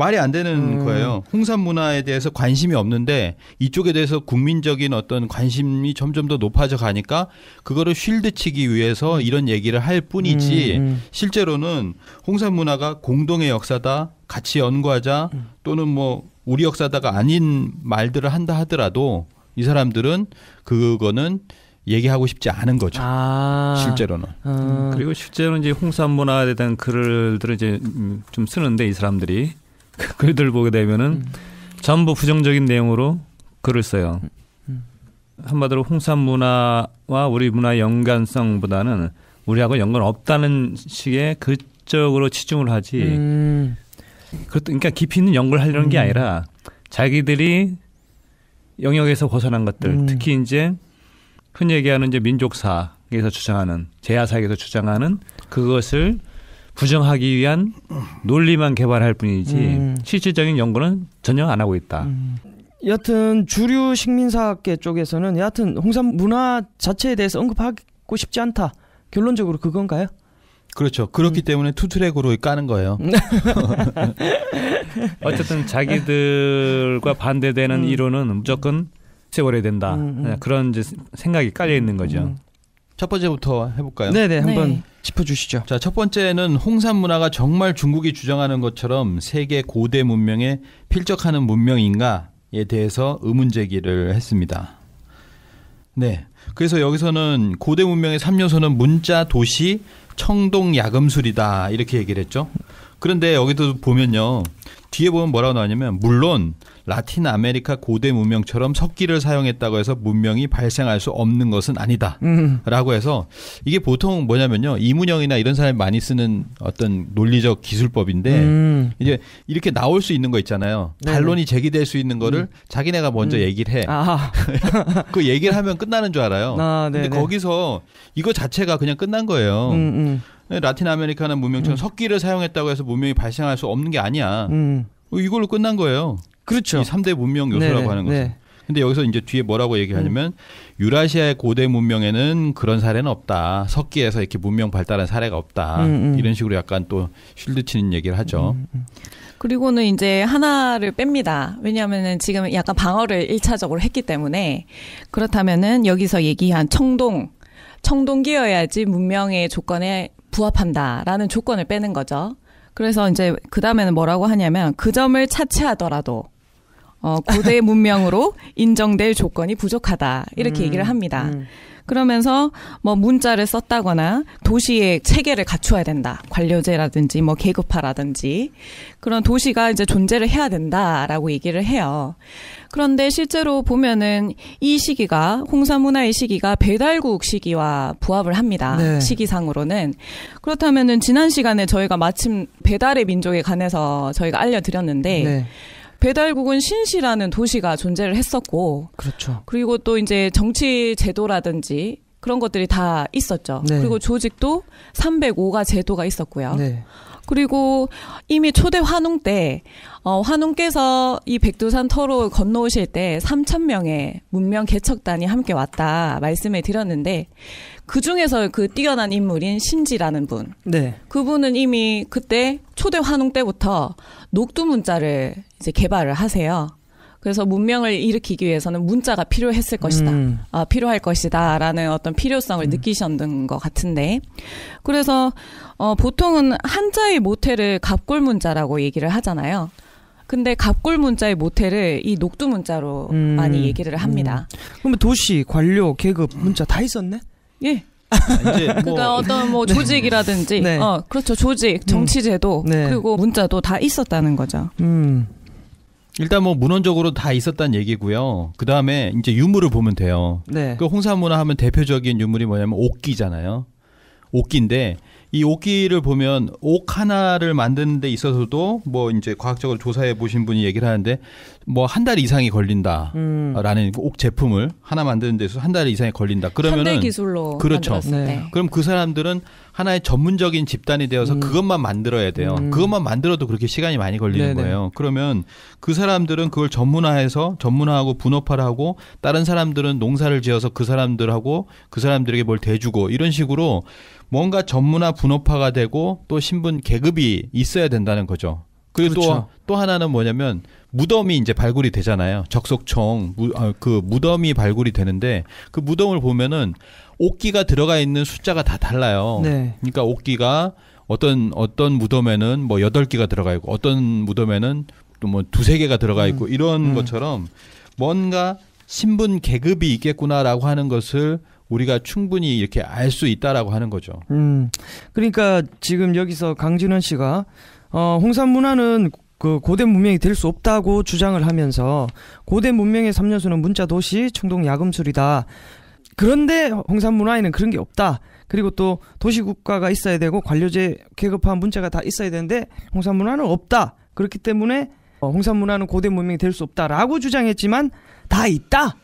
말이 안 되는 음. 거예요. 홍산 문화에 대해서 관심이 없는데 이쪽에 대해서 국민적인 어떤 관심이 점점 더 높아져 가니까 그거를 쉴드치기 위해서 음. 이런 얘기를 할 뿐이지 음. 음, 음. 실제로는 홍산 문화가 공동의 역사다, 같이 연구하자 또는 뭐 우리 역사다가 아닌 말들을 한다 하더라도 이 사람들은 그거는 얘기하고 싶지 않은 거죠. 아~ 실제로는. 아~ 그리고 실제로는 이제 홍산 문화에 대한 글들을 이제 좀 쓰는데 이 사람들이 글들 보게 되면은 음. 전부 부정적인 내용으로 글을 써요. 음. 한마디로 홍산 문화와 우리 문화 연관성보다는 우리하고 연관 없다는 식의 그쪽으로 치중을 하지. 음. 그러니까 깊이 있는 연구를 하려는 음. 게 아니라 자기들이 영역에서 벗어난 것들, 음. 특히 이제 흔히 얘기하는 이제 민족사에서 주장하는 제야사에서 주장하는 그것을 부정하기 위한 논리만 개발할 뿐이지 음. 실질적인 연구는 전혀 안 하고 있다. 음. 여튼 주류 식민사학계 쪽에서는 여하튼 홍삼 문화 자체에 대해서 언급하고 싶지 않다. 결론적으로 그건가요? 그렇죠. 그렇기 음. 때문에 투트랙으로 까는 거예요. 네. 어쨌든 자기들과 반대되는 음. 이론은 무조건 세월에 된다. 음, 음. 그런 생각이 깔려 있는 거죠. 첫 번째부터 해볼까요? 네네 한번 네. 짚어주시죠. 자첫 번째는 홍산 문화가 정말 중국이 주장하는 것처럼 세계 고대 문명에 필적하는 문명인가에 대해서 의문 제기를 했습니다. 네. 그래서 여기서는 고대 문명의 3요소는 문자, 도시, 청동, 야금술이다. 이렇게 얘기를 했죠. 그런데 여기도 보면요. 뒤에 보면 뭐라고 나오냐면, 물론 라틴 아메리카 고대 문명처럼 석기를 사용했다고 해서 문명이 발생할 수 없는 것은 아니다. 라고 해서 이게 보통 뭐냐면요. 이문영이나 이런 사람이 많이 쓰는 어떤 논리적 기술법인데 음. 이제 이렇게 나올 수 있는 거 있잖아요. 반론이 제기될 수 있는 거를 음. 자기네가 먼저 음. 얘기를 해. 그 얘기를 하면 끝나는 줄 알아요. 아, 근데 거기서 이거 자체가 그냥 끝난 거예요. 음, 음. 네, 라틴 아메리카는 문명처럼 석기를 사용했다고 해서 문명이 발생할 수 없는 게 아니야. 이걸로 끝난 거예요. 그렇죠. 이 3대 문명 요소라고 네, 하는 거죠. 네. 근데 여기서 이제 뒤에 뭐라고 얘기하냐면 음. 유라시아의 고대 문명에는 그런 사례는 없다. 석기에서 이렇게 문명 발달한 사례가 없다. 음, 음. 이런 식으로 약간 또실드 치는 얘기를 하죠. 음, 음, 음. 그리고는 이제 하나를 뺍니다. 왜냐하면은 지금 약간 방어를 1차적으로 했기 때문에 그렇다면은 여기서 얘기한 청동, 청동기여야지 문명의 조건에 부합한다라는 조건을 빼는 거죠. 그래서 이제 그 다음에는 뭐라고 하냐면 그 점을 차치하더라도 어, 고대 문명으로 인정될 조건이 부족하다. 이렇게 음, 얘기를 합니다. 음. 그러면서 뭐 문자를 썼다거나 도시의 체계를 갖춰야 된다. 관료제라든지 뭐 계급화라든지 그런 도시가 이제 존재를 해야 된다라고 얘기를 해요. 그런데 실제로 보면은 이 시기가 홍사 문화의 시기가 배달국 시기와 부합을 합니다. 네. 시기상으로는 그렇다면은 지난 시간에 저희가 마침 배달의 민족에 관해서 저희가 알려드렸는데 네. 배달국은 신시라는 도시가 존재를 했었고 그렇죠. 그리고 또 이제 정치 제도라든지 그런 것들이 다 있었죠. 네. 그리고 조직도 305가 제도가 있었고요. 네. 그리고 이미 초대 환웅 때 어, 환웅께서 이 백두산 터로 건너오실 때 3천 명의 문명 개척단이 함께 왔다 말씀을 드렸는데 그 중에서 그 뛰어난 인물인 신지라는 분. 네. 그분은 이미 그때 초대 환웅 때부터 녹두 문자를 이제 개발을 하세요. 그래서 문명을 일으키기 위해서는 문자가 필요했을 것이다. 음. 아, 필요할 것이다. 라는 어떤 필요성을 음. 느끼셨던 것 같은데. 그래서, 어, 보통은 한자의 모태를 갑골 문자라고 얘기를 하잖아요. 근데 갑골 문자의 모태를 이 녹두 문자로 음. 많이 얘기를 합니다. 음. 그러면 도시, 관료, 계급, 문자 다 있었네? 예. 그니까 아, 뭐. 어떤 뭐 네. 조직이라든지 네. 어 그렇죠 조직 정치 제도 음. 네. 그리고 문자도 다 있었다는 거죠. 음. 일단 뭐 문헌적으로 다 있었다는 얘기고요. 그 다음에 이제 유물을 보면 돼요. 네. 그 홍사 문화 하면 대표적인 유물이 뭐냐면 옥기잖아요. 옥기인데 이옷깃를 보면 옥 하나를 만드는 데 있어서도 뭐 이제 과학적으로 조사해 보신 분이 얘기를 하는데 뭐 한 달 이상이 걸린다라는 음. 옥 제품을 하나 만드는 데서 한 달 이상이 걸린다. 그러면은 현대 기술로 그렇죠. 네. 그럼 그 사람들은 하나의 전문적인 집단이 되어서 음. 그것만 만들어야 돼요. 음. 그것만 만들어도 그렇게 시간이 많이 걸리는 네네. 거예요. 그러면 그 사람들은 그걸 전문화해서 전문화하고 분업화를 하고 다른 사람들은 농사를 지어서 그 사람들하고 그 사람들에게 뭘 대주고 이런 식으로 뭔가 전문화 분업화가 되고 또 신분 계급이 있어야 된다는 거죠. 그리고 그렇죠. 또, 하나는 뭐냐면 무덤이 이제 발굴이 되잖아요. 적속총 무, 아, 그 무덤이 발굴이 되는데 그 무덤을 보면은 옥기가 들어가 있는 숫자가 다 달라요. 네. 그러니까 옥기가 어떤 어떤 무덤에는 뭐 여덟 개가 들어가 있고 어떤 무덤에는 또 뭐 두 세 개가 들어가 있고 음. 이런 음. 것처럼 뭔가 신분 계급이 있겠구나라고 하는 것을 우리가 충분히 이렇게 알 수 있다라고 하는 거죠. 음, 그러니까 지금 여기서 강진원 씨가 어, 홍산 문화는 그 고대 문명이 될 수 없다고 주장을 하면서 고대 문명의 3년수는 문자 도시, 충동 야금술이다. 그런데 홍산 문화에는 그런 게 없다. 그리고 또 도시 국가가 있어야 되고 관료제 계급화 문자가 다 있어야 되는데 홍산 문화는 없다. 그렇기 때문에 어, 홍산 문화는 고대 문명이 될 수 없다라고 주장했지만 다 있다.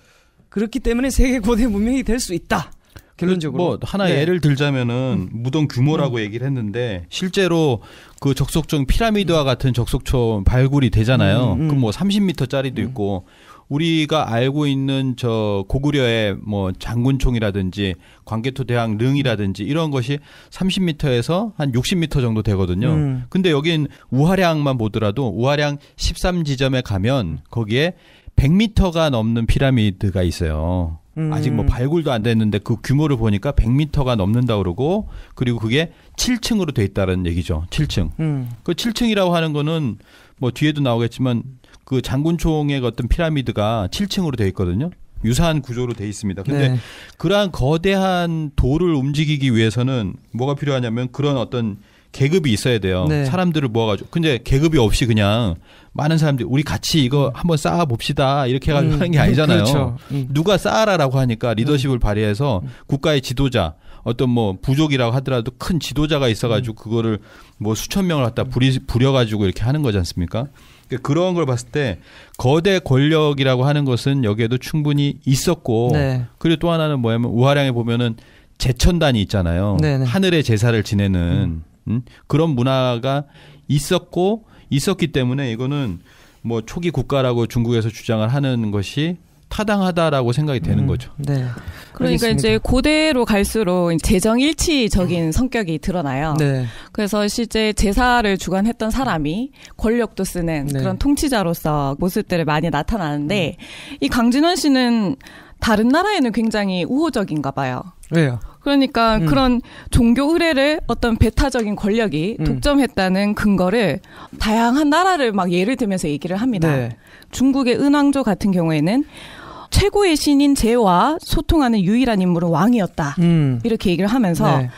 그렇기 때문에 세계 고대 문명이 될 수 있다. 그 결론적으로 뭐 하나 네. 예를 들자면은 음. 무덤 규모라고 음. 얘기를 했는데 실제로 그 적석청 피라미드와 같은 적석촌 발굴이 되잖아요. 음, 음. 음. 그럼 뭐 30m짜리도 음. 있고 우리가 알고 있는 저 고구려의 뭐 장군총이라든지 광개토 대왕 릉이라든지 이런 것이 30m에서 한 60m 정도 되거든요. 근데 여긴 우하량만 보더라도 우하량 13지점에 가면 거기에 100m가 넘는 피라미드가 있어요. 음. 아직 뭐 발굴도 안 됐는데 그 규모를 보니까 100m가 넘는다 그러고 그리고 그게 7층으로 돼 있다는 얘기죠. 7층. 음. 그 7층이라고 하는 거는 뭐 뒤에도 나오겠지만 그 장군총의 어떤 피라미드가 7층으로 돼 있거든요. 유사한 구조로 돼 있습니다. 근데 네. 그러한 거대한 돌을 움직이기 위해서는 뭐가 필요하냐면 그런 어떤 계급이 있어야 돼요. 네. 사람들을 모아가지고. 근데 계급이 없이 그냥 많은 사람들이 우리 같이 이거 음. 한번 쌓아봅시다 이렇게 해가지고 음. 하는 게 아니잖아요. 그렇죠. 음. 누가 쌓아라라고 하니까 리더십을 음. 발휘해서 음. 국가의 지도자 어떤 뭐 부족이라고 하더라도 큰 지도자가 있어가지고 그거를 뭐 수천 명을 갖다 부리, 부려가지고 이렇게 하는 거지 않습니까? 그러니까 그런 걸 봤을 때 거대 권력이라고 하는 것은 여기에도 충분히 있었고 네. 그리고 또 하나는 뭐냐면 우하량에 보면은 제천단이 있잖아요. 네네. 네. 하늘의 제사를 지내는 음. 음? 그런 문화가 있었고 있었기 때문에 이거는 뭐 초기 국가라고 중국에서 주장을 하는 것이 타당하다라고 생각이 되는 음, 거죠. 네. 그러니까 알겠습니다. 이제 고대로 갈수록 재정 일치적인 성격이 드러나요. 네. 그래서 실제 제사를 주관했던 사람이 권력도 쓰는 네. 그런 통치자로서 모습들을 많이 나타나는데 음. 이 강진원 씨는 다른 나라에는 굉장히 우호적인가 봐요. 왜요? 그러니까 음. 그런 종교 의례를 어떤 배타적인 권력이 음. 독점했다는 근거를 다양한 나라를 막 예를 들면서 얘기를 합니다. 네. 중국의 은왕조 같은 경우에는 최고의 신인 제와 소통하는 유일한 인물은 왕이었다. 음. 이렇게 얘기를 하면서 네.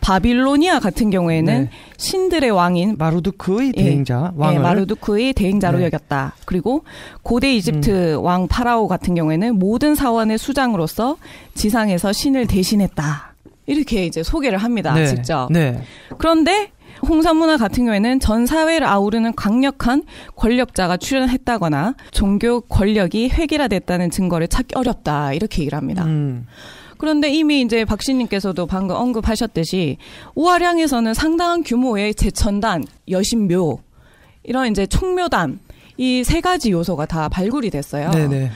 바빌로니아 같은 경우에는 네. 신들의 왕인 마루두크의 예, 대행자 예, 왕을 예, 마르두크의 대행자로 네. 여겼다. 그리고 고대 이집트 음. 왕 파라오 같은 경우에는 모든 사원의 수장으로서 지상에서 신을 대신했다. 이렇게 이제 소개를 합니다. 네. 직접. 네. 그런데 홍사문화 같은 경우에는 전 사회를 아우르는 강력한 권력자가 출연했다거나 종교 권력이 획일화됐다는 증거를 찾기 어렵다 이렇게 얘기를 합니다. 음. 그런데 이미 이제 박씨님께서도 방금 언급하셨듯이 우하량에서는 상당한 규모의 제천단, 여신묘 이런 이제 총묘단 이 세 가지 요소가 다 발굴이 됐어요. 네네.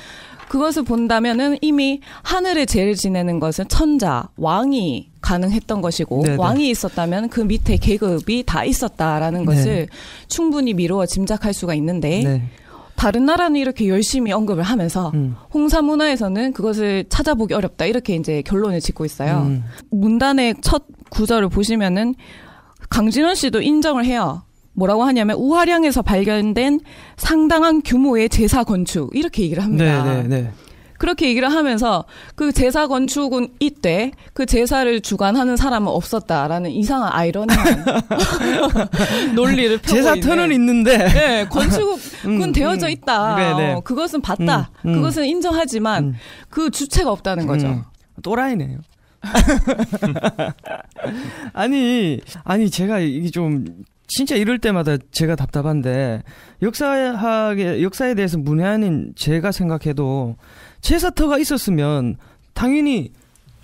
그것을 본다면은 이미 하늘에 제일 지내는 것은 천자, 왕이 가능했던 것이고 네네. 네. 왕이 있었다면 그 밑에 계급이 다 있었다라는 네. 것을 충분히 미루어 짐작할 수가 있는데 네. 다른 나라는 이렇게 열심히 언급을 하면서 음. 홍사 문화에서는 그것을 찾아보기 어렵다 이렇게 이제 결론을 짓고 있어요. 음. 문단의 첫 구절을 보시면은 강진원 씨도 인정을 해요. 뭐라고 하냐면 우화량에서 발견된 상당한 규모의 제사 건축 이렇게 얘기를 합니다. 네네네. 네, 네. 그렇게 얘기를 하면서 그 제사 건축은 이때 그 제사를 주관하는 사람은 없었다라는 이상한 아이러니한 논리를 펴고 제사 터는 있는데 네, 건축은 음, 되어져 음, 있다. 네네. 네. 어, 그것은 봤다. 음, 음. 그것은 인정하지만 음. 그 주체가 없다는 거죠. 음. 또라이네요. 아니 아니 제가 이게 좀 진짜 이럴 때마다 제가 답답한데 역사학에 역사에 대해서 문외한인 제가 생각해도 제사터가 있었으면 당연히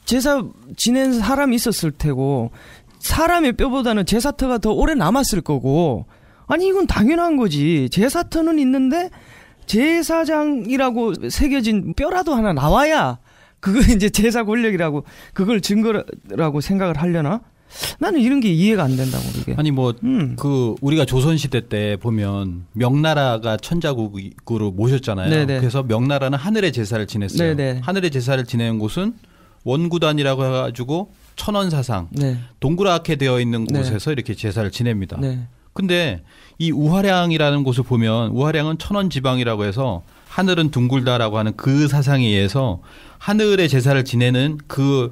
제사 지낸 사람이 있었을 테고 사람의 뼈보다는 제사터가 더 오래 남았을 거고 아니 이건 당연한 거지 제사터는 있는데 제사장이라고 새겨진 뼈라도 하나 나와야 그거 이제 제사 권력이라고 그걸 증거라고 생각을 하려나 나는 이런 게 이해가 안 된다고 이게. 아니 뭐그 음. 그, 우리가 조선 시대 때 보면 명나라가 천자국으로 모셨잖아요. 네네. 네. 그래서 명나라는 하늘의 제사를 지냈어요. 네네. 네. 하늘의 제사를 지내는 곳은 원구단이라고 해가지고 천원사상 네. 동그랗게 되어 있는 네. 곳에서 네. 이렇게 제사를 지냅니다. 네. 근데 이 우화량이라는 곳을 보면 우화량은 천원 지방이라고 해서 하늘은 둥글다라고 하는 그 사상에 의해서 하늘의 제사를 지내는 그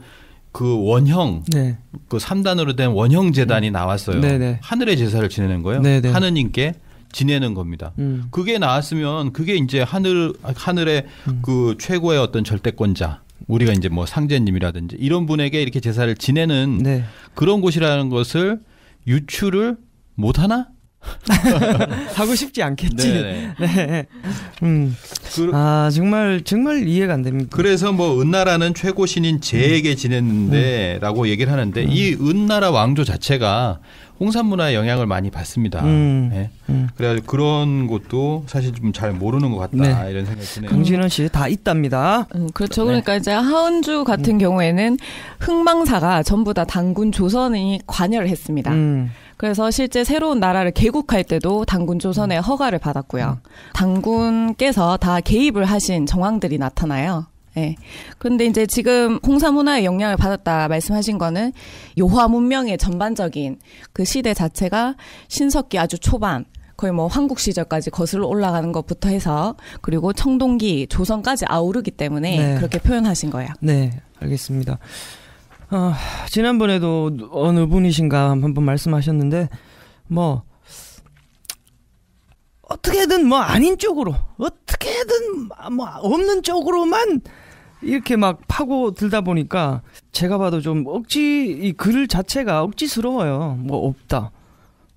그 원형 네. 그 3단으로 된 원형 재단이 네. 나왔어요. 네네. 네. 하늘의 제사를 지내는 거예요. 네네. 네. 하느님께 지내는 겁니다. 음. 그게 나왔으면 그게 이제 하늘 하늘의 음. 그 최고의 어떤 절대권자 우리가 이제 뭐 상제님이라든지 이런 분에게 이렇게 제사를 지내는 네. 그런 곳이라는 것을 유추를 못 하나? 하고 싶지 않겠지. 네, 네. 네 음. 그, 아 정말 정말 이해가 안 됩니다. 그래서 뭐 은나라는 최고 신인 제에게 음. 지냈는데라고 음. 얘기를 하는데 음. 이 은나라 왕조 자체가 홍산 문화의 영향을 많이 받습니다. 음. 네. 음. 그래서 그런 것도 사실 좀 잘 모르는 것 같다 네. 이런 생각이 드네요. 강진원 씨다 있답니다. 음, 그렇죠. 그러니까 네. 이제 하은주 같은 경우에는 흥망사가 전부 다 당군 조선이 관여를 했습니다. 그래서 실제 새로운 나라를 개국할 때도 당군 조선의 음. 허가를 받았고요. 음. 당군께서 다 개입을 하신 정황들이 나타나요. 예. 네. 그데 이제 지금 홍사 문화의 영향을 받았다 말씀하신 거는 요화 문명의 전반적인 그 시대 자체가 신석기 아주 초반 거의 뭐 황국 시절까지 거슬러 올라가는 것부터 해서 그리고 청동기 조선까지 아우르기 때문에 네. 그렇게 표현하신 거예요. 네, 알겠습니다. 어, 지난번에도 어느 분이신가 한번 말씀하셨는데 뭐 어떻게든 뭐 아닌 쪽으로 어떻게든 뭐 없는 쪽으로만 이렇게 막 파고 들다 보니까 제가 봐도 좀 억지 이 글 자체가 억지스러워요. 뭐 없다.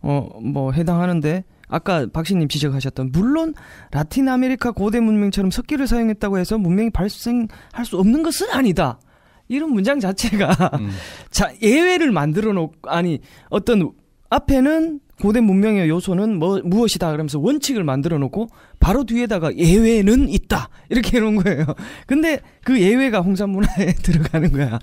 어뭐 해당하는데 아까 박신님 지적하셨던 물론 라틴 아메리카 고대 문명처럼 석기를 사용했다고 해서 문명이 발생할 수 없는 것은 아니다. 이런 문장 자체가 음. 자 예외를 만들어 놓고 아니 어떤 앞에는 고대 문명의 요소는 뭐 무엇이다 그러면서 원칙을 만들어 놓고 바로 뒤에다가 예외는 있다 이렇게 해놓은 거예요. 근데 그 예외가 홍산 문화에 들어가는 거야.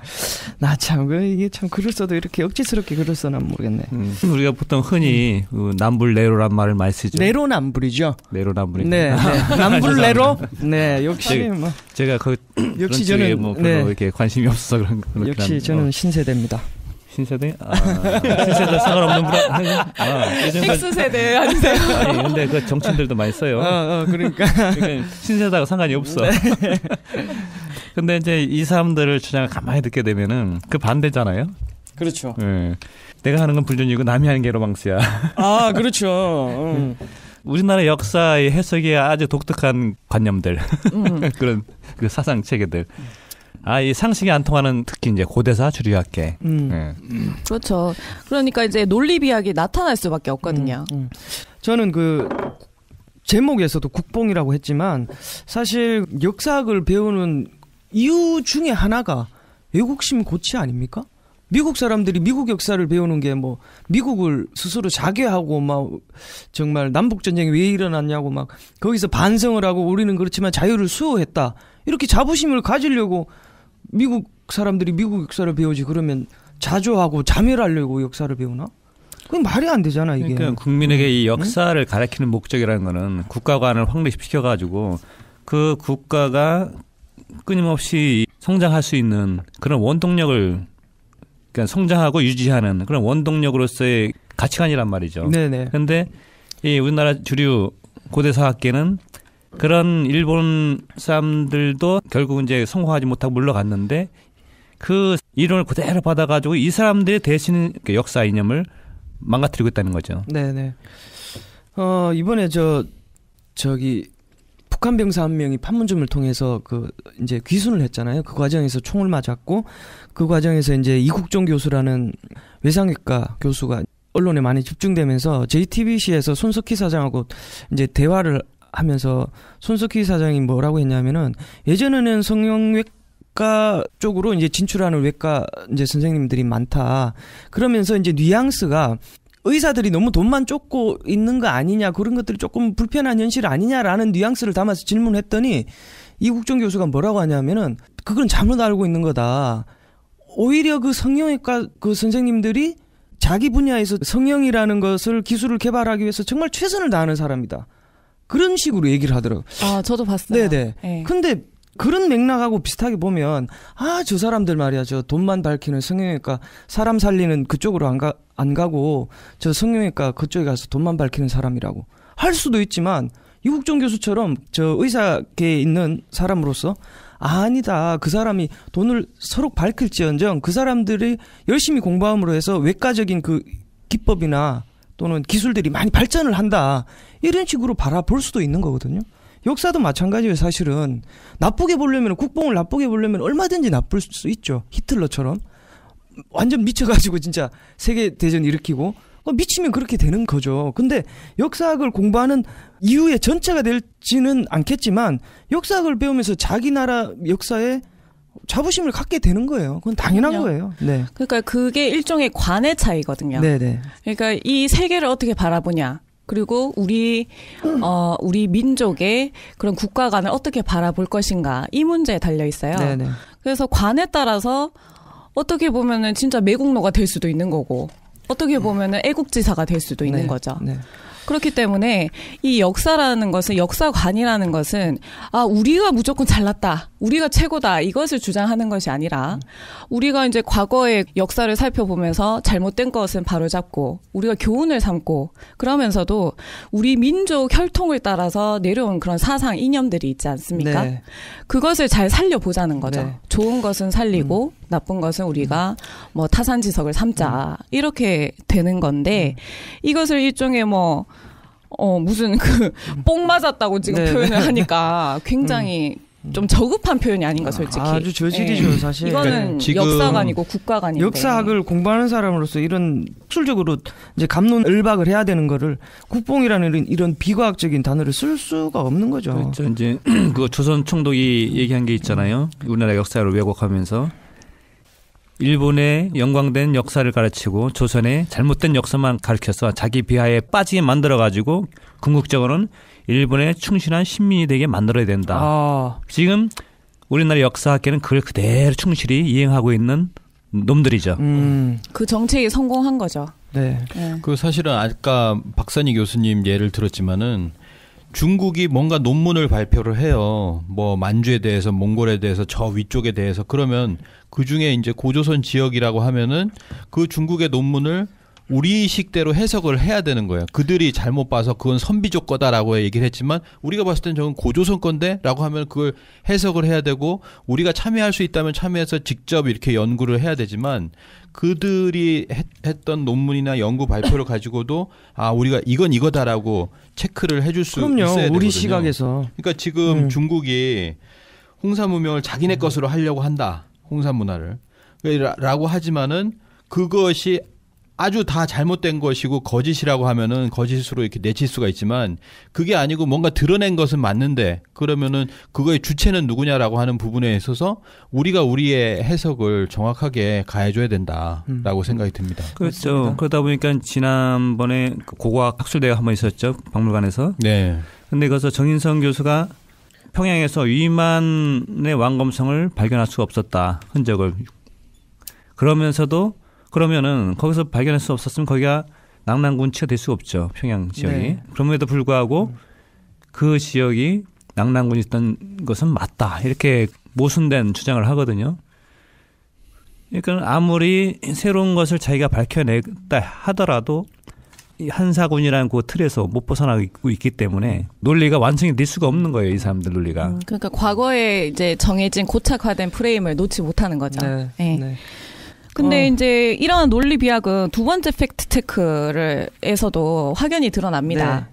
나 참 그 이게 참 글을 써도 이렇게 억지스럽게 글을 써나 모르겠네. 음. 우리가 보통 흔히 그 남불내로란 말을 많이 쓰죠. 내로남불이죠. 내로남불이. 네, 네. 남불내로. 네, 역시 뭐. 제가 그 역시 저는 뭐 네. 별로 네. 이렇게 관심이 없어서 그런. 역시 저는 뭐. 신세대입니다. 신세대? 아, 신세대 상관없는구나. 아, X세대 아니세요? 아니, 그 정치인들도 많이 써요. 어, 어, 그러니까. 그러니까 신세대하고 상관이 없어. 네. 근데 이제 이 사람들을 주장을 가만히 듣게 되면은 그 반대잖아요. 그렇죠. 네. 내가 하는 건 불륜이고 남이 하는 게 로망스야. 아, 그렇죠. 어. 음. 우리나라 역사의 해석이 아주 독특한 관념들. 음. 그런 그 사상 체계들. 음. 아, 이 상식이 안 통하는 특히 이제 고대사 주류학계. 음. 네. 음. 그렇죠. 그러니까 이제 논리비약이 나타날 수밖에 없거든요. 음, 음, 저는 그 제목에서도 국뽕이라고 했지만 사실 역사학을 배우는 이유 중에 하나가 외국심 고치 아닙니까? 미국 사람들이 미국 역사를 배우는 게 뭐 미국을 스스로 자괴하고 막 정말 남북 전쟁이 왜 일어났냐고 막 거기서 반성을 하고 우리는 그렇지만 자유를 수호했다 이렇게 자부심을 가지려고 미국 사람들이 미국 역사를 배우지 그러면 자조하고 자멸하려고 역사를 배우나? 그건 말이 안 되잖아 이게. 그러니까 국민에게 이 네? 역사를 가르치는 목적이라는 거는 국가관을 확립시켜가지고 그 국가가 끊임없이 성장할 수 있는 그런 원동력을 그러니까 성장하고 유지하는 그런 원동력으로서의 가치관이란 말이죠. 네네. 그런데 이 우리나라 주류 고대 사학계는 그런 일본 사람들도 결국은 이제 성공하지 못하고 물러갔는데 그 이론을 그대로 받아가지고 이사람들의 대신 그 역사 이념을 망가뜨리고 있다는 거죠. 네네. 어, 이번에 저, 저기, 북한 병사 한 명이 판문점을 통해서 그 이제 귀순을 했잖아요. 그 과정에서 총을 맞았고 그 과정에서 이제 이국종 교수라는 외상외과 교수가 언론에 많이 집중되면서 JTBC에서 손석희 사장하고 이제 대화를 하면서 손석희 사장이 뭐라고 했냐면은 예전에는 성형외과 쪽으로 이제 진출하는 외과 이제 선생님들이 많다. 그러면서 이제 뉘앙스가 의사들이 너무 돈만 쫓고 있는 거 아니냐 그런 것들이 조금 불편한 현실 아니냐라는 뉘앙스를 담아서 질문했더니 이국정 교수가 뭐라고 하냐면은 그건 잘못 알고 있는 거다. 오히려 그 성형외과 그 선생님들이 자기 분야에서 성형이라는 것을 기술을 개발하기 위해서 정말 최선을 다하는 사람이다. 그런 식으로 얘기를 하더라고요. 아, 저도 봤어요. 네네. 네. 근데 그런 맥락하고 비슷하게 보면 아저 사람들 말이야 저 돈만 밝히는 성형외과 사람 살리는 그쪽으로 안, 가, 안 가고 저 성형외과 그쪽에 가서 돈만 밝히는 사람이라고 할 수도 있지만 이국종 교수처럼 저 의사계에 있는 사람으로서 아니다 그 사람이 돈을 서로 밝힐지언정 그 사람들이 열심히 공부함으로 해서 외과적인 그 기법이나 또는 기술들이 많이 발전을 한다 이런 식으로 바라볼 수도 있는 거거든요. 역사도 마찬가지예요. 사실은 나쁘게 보려면 국뽕을 나쁘게 보려면 얼마든지 나쁠 수 있죠. 히틀러처럼 완전 미쳐가지고 진짜 세계 대전 일으키고 어, 미치면 그렇게 되는 거죠. 근데 역사학을 공부하는 이후에 전체가 될지는 않겠지만 역사학을 배우면서 자기 나라 역사에 자부심을 갖게 되는 거예요. 그건 당연한 그럼요. 거예요. 네. 그러니까 그게 일종의 관의 차이거든요. 네네. 네. 그러니까 이 세계를 어떻게 바라보냐. 그리고 우리 어 우리 민족의 그런 국가관을 어떻게 바라볼 것인가 이 문제에 달려 있어요. 네네. 네. 그래서 관에 따라서 어떻게 보면은 진짜 매국노가 될 수도 있는 거고 어떻게 보면은 애국지사가 될 수도 있는 네, 거죠. 네. 그렇기 때문에 이 역사라는 것은 역사관이라는 것은 아 우리가 무조건 잘났다, 우리가 최고다 이것을 주장하는 것이 아니라 우리가 이제 과거의 역사를 살펴보면서 잘못된 것은 바로잡고 우리가 교훈을 삼고 그러면서도 우리 민족 혈통을 따라서 내려온 그런 사상 이념들이 있지 않습니까? 네. 그것을 잘 살려보자는 거죠. 네. 좋은 것은 살리고 음. 나쁜 것은 우리가 음. 뭐 타산지석을 삼자 음. 이렇게 되는 건데 음. 이것을 일종의 뭐 어, 무슨 그, 뽕 맞았다고 지금 네. 표현을 하니까 굉장히 좀 저급한 표현이 아닌가 아, 솔직히 아주 저질이죠 예. 사실 이거는 그러니까 역사가 아니고 국가가 아니고 역사학을 공부하는 사람으로서 이런 술적으로 이제 감론을박을 해야 되는 거를 국뽕이라는 이런, 이런 비과학적인 단어를 쓸 수가 없는 거죠 그렇죠 이제 그 조선 총독이 얘기한 게 있잖아요 우리나라 역사를 왜곡하면서 일본의 영광된 역사를 가르치고 조선의 잘못된 역사만 가르쳐서 자기 비하에 빠지게 만들어 가지고 궁극적으로는 일본의 충실한 신민이 되게 만들어야 된다. 아. 지금 우리나라 역사학계는 그걸 그대로 충실히 이행하고 있는 놈들이죠. 음. 그 정책이 성공한 거죠. 네. 네. 그 사실은 아까 박선희 교수님 예를 들었지만은 중국이 뭔가 논문을 발표를 해요. 뭐 만주에 대해서, 몽골에 대해서, 저 위쪽에 대해서 그러면 그 중에 이제 고조선 지역이라고 하면은 그 중국의 논문을 우리 식대로 해석을 해야 되는 거예요. 그들이 잘못 봐서 그건 선비족 거다라고 얘기를 했지만 우리가 봤을 땐 저건 고조선 건데라고 하면 그걸 해석을 해야 되고 우리가 참여할 수 있다면 참여해서 직접 이렇게 연구를 해야 되지만 그들이 했, 던 논문이나 연구 발표를 가지고도 아 우리가 이건 이거다라고 체크를 해줄 수 그럼요. 있어야 되거든요. 우리 시각에서. 그러니까 지금 음. 중국이 홍사 문명을 자기네 음. 것으로 하려고 한다. 홍사 문화를. 그러니까 라고 하지만은 그것이 아주 다 잘못된 것이고 거짓이라고 하면은 거짓으로 이렇게 내칠 수가 있지만 그게 아니고 뭔가 드러낸 것은 맞는데 그러면은 그거의 주체는 누구냐라고 하는 부분에 있어서 우리가 우리의 해석을 정확하게 가해줘야 된다라고 음. 생각이 듭니다. 그렇죠. 그습니다 그러다 보니까 지난번에 고고학 학술대회 한번 있었죠 박물관에서. 네. 근데 거기서 정인성 교수가 평양에서 위만의 왕검성을 발견할 수 없었다 흔적을 그러면서도 그러면은 거기서 발견할 수 없었으면 거기가 낙랑군치가 될수 없죠. 평양 지역이. 네. 그럼에도 불구하고 음. 그 지역이 낙랑군이 있던 것은 맞다. 이렇게 모순된 주장을 하거든요. 그러니까 아무리 새로운 것을 자기가 밝혀냈다 하더라도 이 한사군이라는 그 틀에서 못 벗어나고 있기 때문에 논리가 완성이 될 수가 없는 거예요 이 사람들 논리가. 음, 그러니까 과거에 이제 정해진 고착화된 프레임을 놓지 못하는 거죠. 네. 예. 네. 네. 근데 어. 이제 이러한 논리 비약은 두 번째 팩트 체크를에서도 확연히 드러납니다.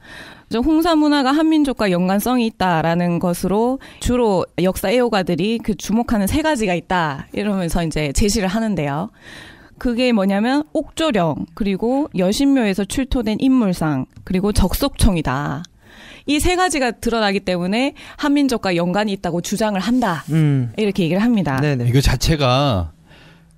네. 홍사 문화가 한민족과 연관성이 있다라는 것으로 주로 역사 애호가들이 그 주목하는 세 가지가 있다 이러면서 이제 제시를 하는데요. 그게 뭐냐면 옥조령 그리고 여신묘에서 출토된 인물상 그리고 적속청이다. 이 세 가지가 드러나기 때문에 한민족과 연관이 있다고 주장을 한다. 음. 이렇게 얘기를 합니다. 네네. 이거 자체가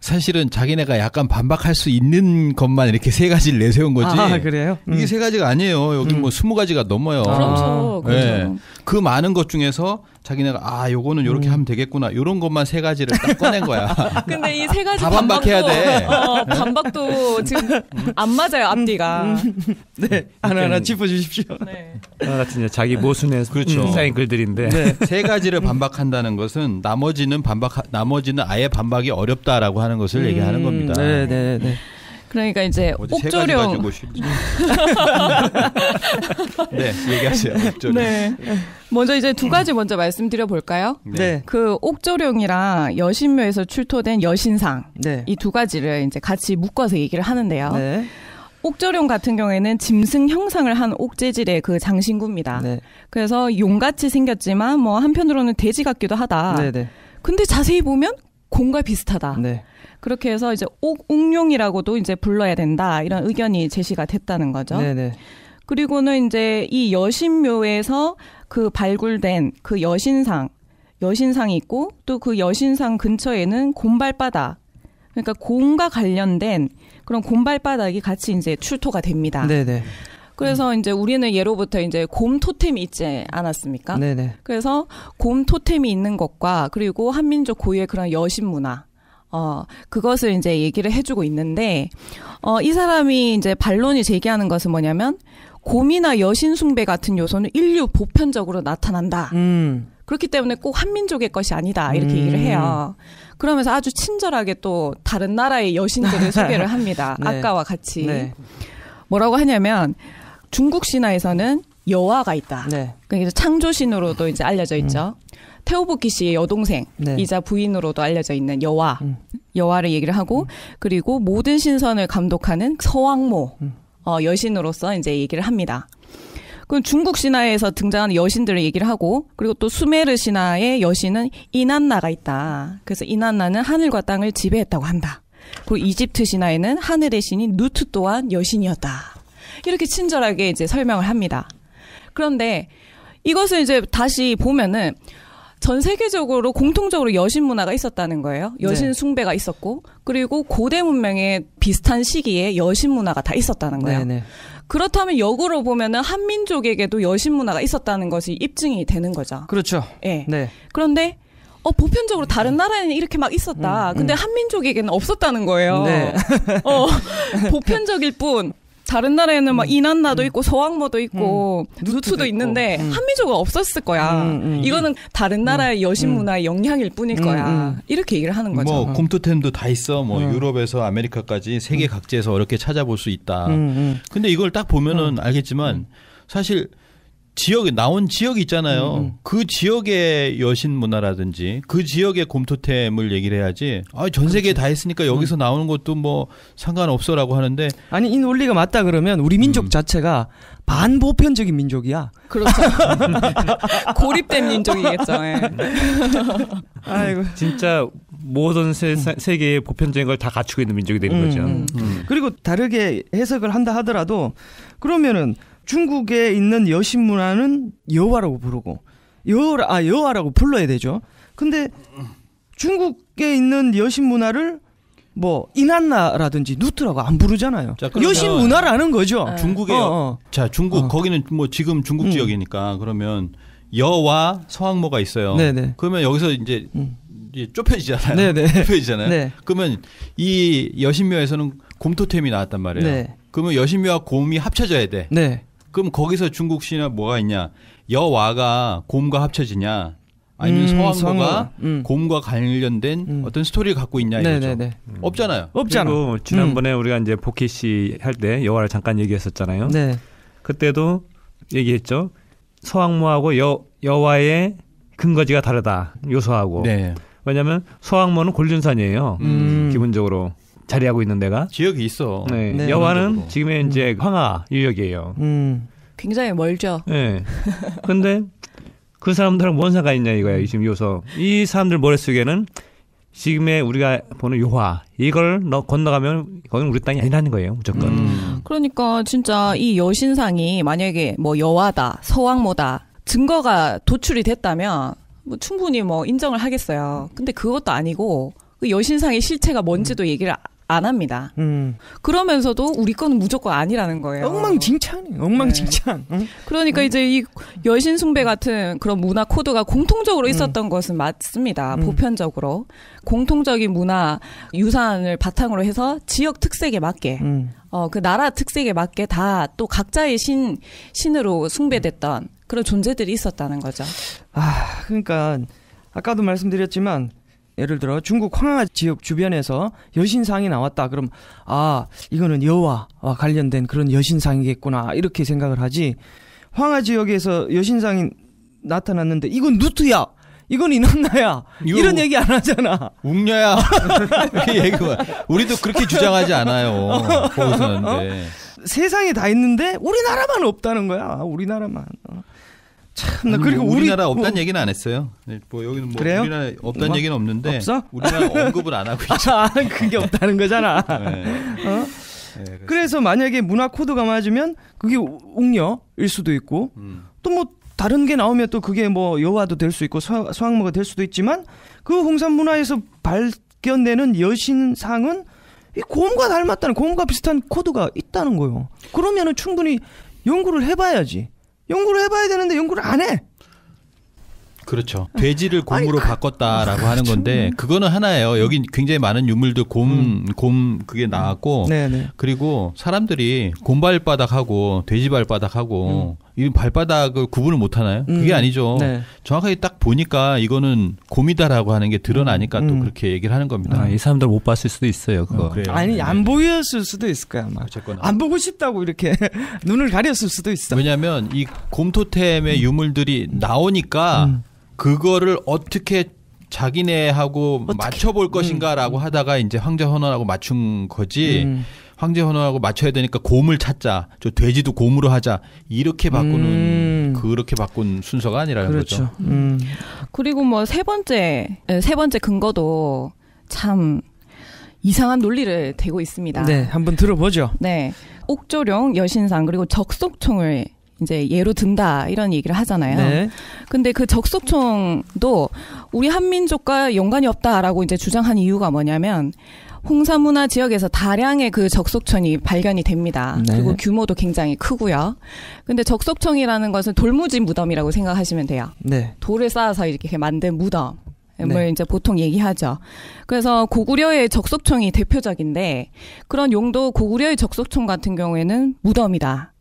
사실은 자기네가 약간 반박할 수 있는 것만 이렇게 세 가지를 내세운 거지. 아, 그래요? 이게 음. 세 가지가 아니에요. 여기 음. 뭐 스무 가지가 넘어요. 아, 그렇죠. 네. 그 많은 것 중에서 자기네가 아 요거는 요렇게 음. 하면 되겠구나 요런 것만 세 가지를 딱 꺼낸 거야. 근데 이 세 가지 반박해야 돼. 어, 반박도 지금 안 맞아요 앞뒤가. 음. 음. 네 하나하나 짚어주십시오. 네. 아, 같은 자기 모순에 네. 그렇죠. 쌓인 음, 글들인데 네. 세 가지를 반박한다는 것은 나머지는 반박 나머지는 아예 반박이 어렵다라고 하는 것을 음, 얘기하는 겁니다. 네네네. 네, 네. 그러니까 이제 옥조룡 네, 얘기하세요. 옥조령. 네. 먼저 이제 두 가지 먼저 말씀드려 볼까요? 네. 네. 그옥조룡이랑 여신묘에서 출토된 여신상 네. 이 두 가지를 이제 같이 묶어서 얘기를 하는데요. 네. 옥조룡 같은 경우에는 짐승 형상을 한 옥재질의 그 장신구입니다. 네. 그래서 용같이 생겼지만 뭐 한편으로는 돼지 같기도 하다. 네네. 네. 근데 자세히 보면 공과 비슷하다. 네. 그렇게 해서 이제 옥, 옥룡이라고도 이제 불러야 된다. 이런 의견이 제시가 됐다는 거죠. 네네. 네. 그리고는 이제 이 여신묘에서 그 발굴된 그 여신상, 여신상이 있고 또 그 여신상 근처에는 곰발바닥, 그러니까 곰과 관련된 그런 곰발바닥이 같이 이제 출토가 됩니다. 네네. 네. 그래서 음. 이제 우리는 예로부터 이제 곰 토템이 있지 않았습니까? 네네. 그래서 곰 토템이 있는 것과 그리고 한민족 고유의 그런 여신 문화 어, 그것을 이제 얘기를 해주고 있는데, 어, 이 사람이 이제 반론이 제기하는 것은 뭐냐면, 곰이나 여신 숭배 같은 요소는 인류 보편적으로 나타난다. 음. 그렇기 때문에 꼭 한민족의 것이 아니다. 이렇게 음. 얘기를 해요. 그러면서 아주 친절하게 또 다른 나라의 여신들을 소개를 합니다. 네. 아까와 같이. 네. 뭐라고 하냐면, 중국 신화에서는 여화가 있다. 네. 그러니까 창조신으로도 이제 알려져 있죠. 음. 테오보키 씨의 여동생이자 네. 부인으로도 알려져 있는 여화, 음. 여화를 얘기를 하고 음. 그리고 모든 신선을 감독하는 서왕모 음. 어, 여신으로서 이제 얘기를 합니다. 그럼 중국 신화에서 등장하는 여신들을 얘기를 하고 그리고 또 수메르 신화의 여신은 이난나가 있다. 그래서 이난나는 하늘과 땅을 지배했다고 한다. 그리고 이집트 신화에는 하늘의 신인 누트 또한 여신이었다. 이렇게 친절하게 이제 설명을 합니다. 그런데 이것을 이제 다시 보면은 전 세계적으로 공통적으로 여신 문화가 있었다는 거예요. 네. 여신 네. 숭배가 있었고 그리고 고대 문명의 비슷한 시기에 여신 문화가 다 있었다는 거예요. 네네. 그렇다면 역으로 보면은 한민족에게도 여신 문화가 있었다는 것이 입증이 되는 거죠. 그렇죠. 예. 네. 그런데 어, 보편적으로 다른 음. 나라에는 이렇게 막 있었다. 음, 음, 근데 한민족에게는 없었다는 거예요. 네. 어, 보편적일 뿐 다른 나라에는 막 이난나도 음. 음. 있고 서왕모도 있고 음. 누투도 있는데 한미족은 없었을 거야. 이거는 다른 나라의 여신 문화의 영향일 뿐일 거야. 이렇게 얘기를 하는 거죠. 뭐 곰투템도 다 있어. 뭐 유럽에서 아메리카까지 세계 각지에서 어렵게 찾아볼 수 있다. 근데 이걸 딱 보면은 알겠지만 사실 지역에 나온 지역이 있잖아요. 음, 음. 그 지역의 여신 문화라든지 그 지역의 곰토템을 얘기를 해야지. 아, 전 세계에 다 했으니까 여기서 음. 나오는 것도 뭐 상관없어라고 하는데 아니, 이 논리가 맞다 그러면 우리 민족 음. 자체가 반보편적인 민족이야. 그렇죠. 고립된 민족이겠죠. 예. 아이고. 진짜 모든 세, 음. 세계의 보편적인 걸 다 갖추고 있는 민족이 되는 거죠. 음, 그리고 다르게 해석을 한다 하더라도 그러면은 중국에 있는 여신 문화는 여화라고 부르고 여라 아 여화라고 불러야 되죠. 근데 중국에 있는 여신 문화를 뭐 이난나라든지 누트라고 안 부르잖아요. 자, 여신 문화라는 거죠. 네. 아. 중국에 어, 어. 자 중국 어. 거기는 뭐 지금 중국 음. 지역이니까 그러면 여와 서항모가 있어요. 네네. 네. 그러면 여기서 이제 음. 좁혀지잖아요. 네네. 네. 좁혀지잖아요. 네. 그러면 이 여신묘에서는 곰토템이 나왔단 말이에요. 네. 그러면 여신묘와 곰이 합쳐져야 돼. 네. 그럼 거기서 중국 시나 뭐가 있냐? 여와가 곰과 합쳐지냐? 아니면 음, 성왕후가 음. 곰과 관련된 음. 어떤 스토리를 갖고 있냐 이거죠. 네 없잖아요. 없잖아. 그리고 음. 지난번에 우리가 이제 포희씨할 때여화를 잠깐 얘기했었잖아요. 네. 그때도 얘기했죠. 서왕모하고 여 여와의 근거지가 다르다 요소하고. 네. 왜냐하면 서왕모는 골륜산이에요. 음. 기본적으로 자리하고 있는 데가 지역이 있어. 네. 네. 네. 여화는 지금의 이제 황하 유역이에요. 음. 굉장히 멀죠. 네. 근데 그 사람들은 뭔상관있냐 이거야 지금 요서이 사람들 머릿속에는 지금의 우리가 보는 요화 이걸 너 건너가면 그건 우리 땅이 아니라는 거예요 무조건. 음. 그러니까 진짜 이 여신상이 만약에 뭐 여화다 서왕모다 증거가 도출이 됐다면 뭐 충분히 뭐 인정을 하겠어요. 근데 그것도 아니고 그 여신상의 실체가 뭔지도 얘기를 안 합니다. 음. 그러면서도 우리 거는 무조건 아니라는 거예요. 엉망진창, 엉망진창. 네. 그러니까 응. 이제 이 여신 숭배 같은 그런 문화 코드가 공통적으로 있었던 응. 것은 맞습니다. 보편적으로 공통적인 문화 유산을 바탕으로 해서 지역 특색에 맞게, 어 그 나라 특색에 맞게 다 또 각자의 신 신으로 숭배됐던 그런 존재들이 있었다는 거죠. 아 그러니까 아까도 말씀드렸지만 예를 들어 중국 황하 지역 주변에서 여신상이 나왔다. 그럼 아 이거는 여와와 관련된 그런 여신상이겠구나 이렇게 생각을 하지. 황하 지역에서 여신상이 나타났는데 이건 누트야. 이건 이난나야 이런 얘기 안 하잖아. 웅녀야. 우리도 그렇게 주장하지 않아요. 어, 보고서는 어? 어. 네. 세상에 다 있는데 우리나라만 없다는 거야. 우리나라만. 어. 참 아니, 그리고 우리나라 우리, 없다는 뭐, 얘기는 안 했어요. 네, 뭐 여기는 뭐 그래요? 우리나라 없다는 뭐? 얘기는 없는데 없어? 우리나라 언급을 안 하고 있죠. 아, 그게 없다는 거잖아. 네. 어? 네, 그래서 만약에 문화 코드가 맞으면 그게 옥녀일 수도 있고 음. 또뭐 다른 게 나오면 또 그게 뭐 여화도 될 수 있고 서, 서무가될 수도 있지만 그 홍산 문화에서 발견되는 여신상은 이 곰과 닮았다는 곰과 비슷한 코드가 있다는 거요. 그러면은 충분히 연구를 해봐야지. 연구를 해봐야 되는데 연구를 안 해. 그렇죠. 돼지를 곰으로 아니, 바꿨다라고 그, 하는 그렇죠. 건데 참. 그거는 하나예요. 여기 굉장히 많은 유물들 곰곰 음. 그게 나왔고 네네. 네. 그리고 사람들이 곰 발바닥하고 돼지 발바닥하고 음. 이 발바닥을 구분을 못 하나요? 음. 그게 아니죠. 네. 정확하게 딱 보니까 이거는 곰이다라고 하는 게 드러나니까 음. 또 음. 그렇게 얘기를 하는 겁니다. 아, 이 사람들 못 봤을 수도 있어요. 그거. 어, 아니 네, 안 네. 보였을 수도 있을 거야 아마. 어쨌거나. 안 보고 싶다고 이렇게 눈을 가렸을 수도 있어. 왜냐하면 이 곰토템의 음. 유물들이 나오니까 음. 그거를 어떻게 자기네하고 어떻게? 맞춰볼 것인가라고 하다가 이제 황제 헌원하고 맞춘 거지. 황제 헌화하고 맞춰야 되니까 곰을 찾자. 저 돼지도 곰으로 하자. 이렇게 바꾸는 음. 그렇게 바꾼 순서가 아니라는 그렇죠. 거죠. 음. 그리고 뭐 세 번째 세 번째 근거도 참 이상한 논리를 대고 있습니다. 네, 한번 들어보죠. 네. 옥조령 여신상 그리고 적속총을 이제 예로 든다 이런 얘기를 하잖아요. 네. 근데 그 적속총도 우리 한민족과 연관이 없다라고 이제 주장한 이유가 뭐냐면 홍사문화 지역에서 다량의 그적속청이 발견이 됩니다. 네. 그리고 규모도 굉장히 크고요. 근데 적속청이라는 것은 돌무지 무덤이라고 생각하시면 돼요. 네. 돌을 쌓아서 이렇게 만든 무덤. 네. 뭐 이제 보통 얘기하죠. 그래서 고구려의 적속청이 대표적인데 그런 용도 고구려의 적속청 같은 경우에는 무덤이다.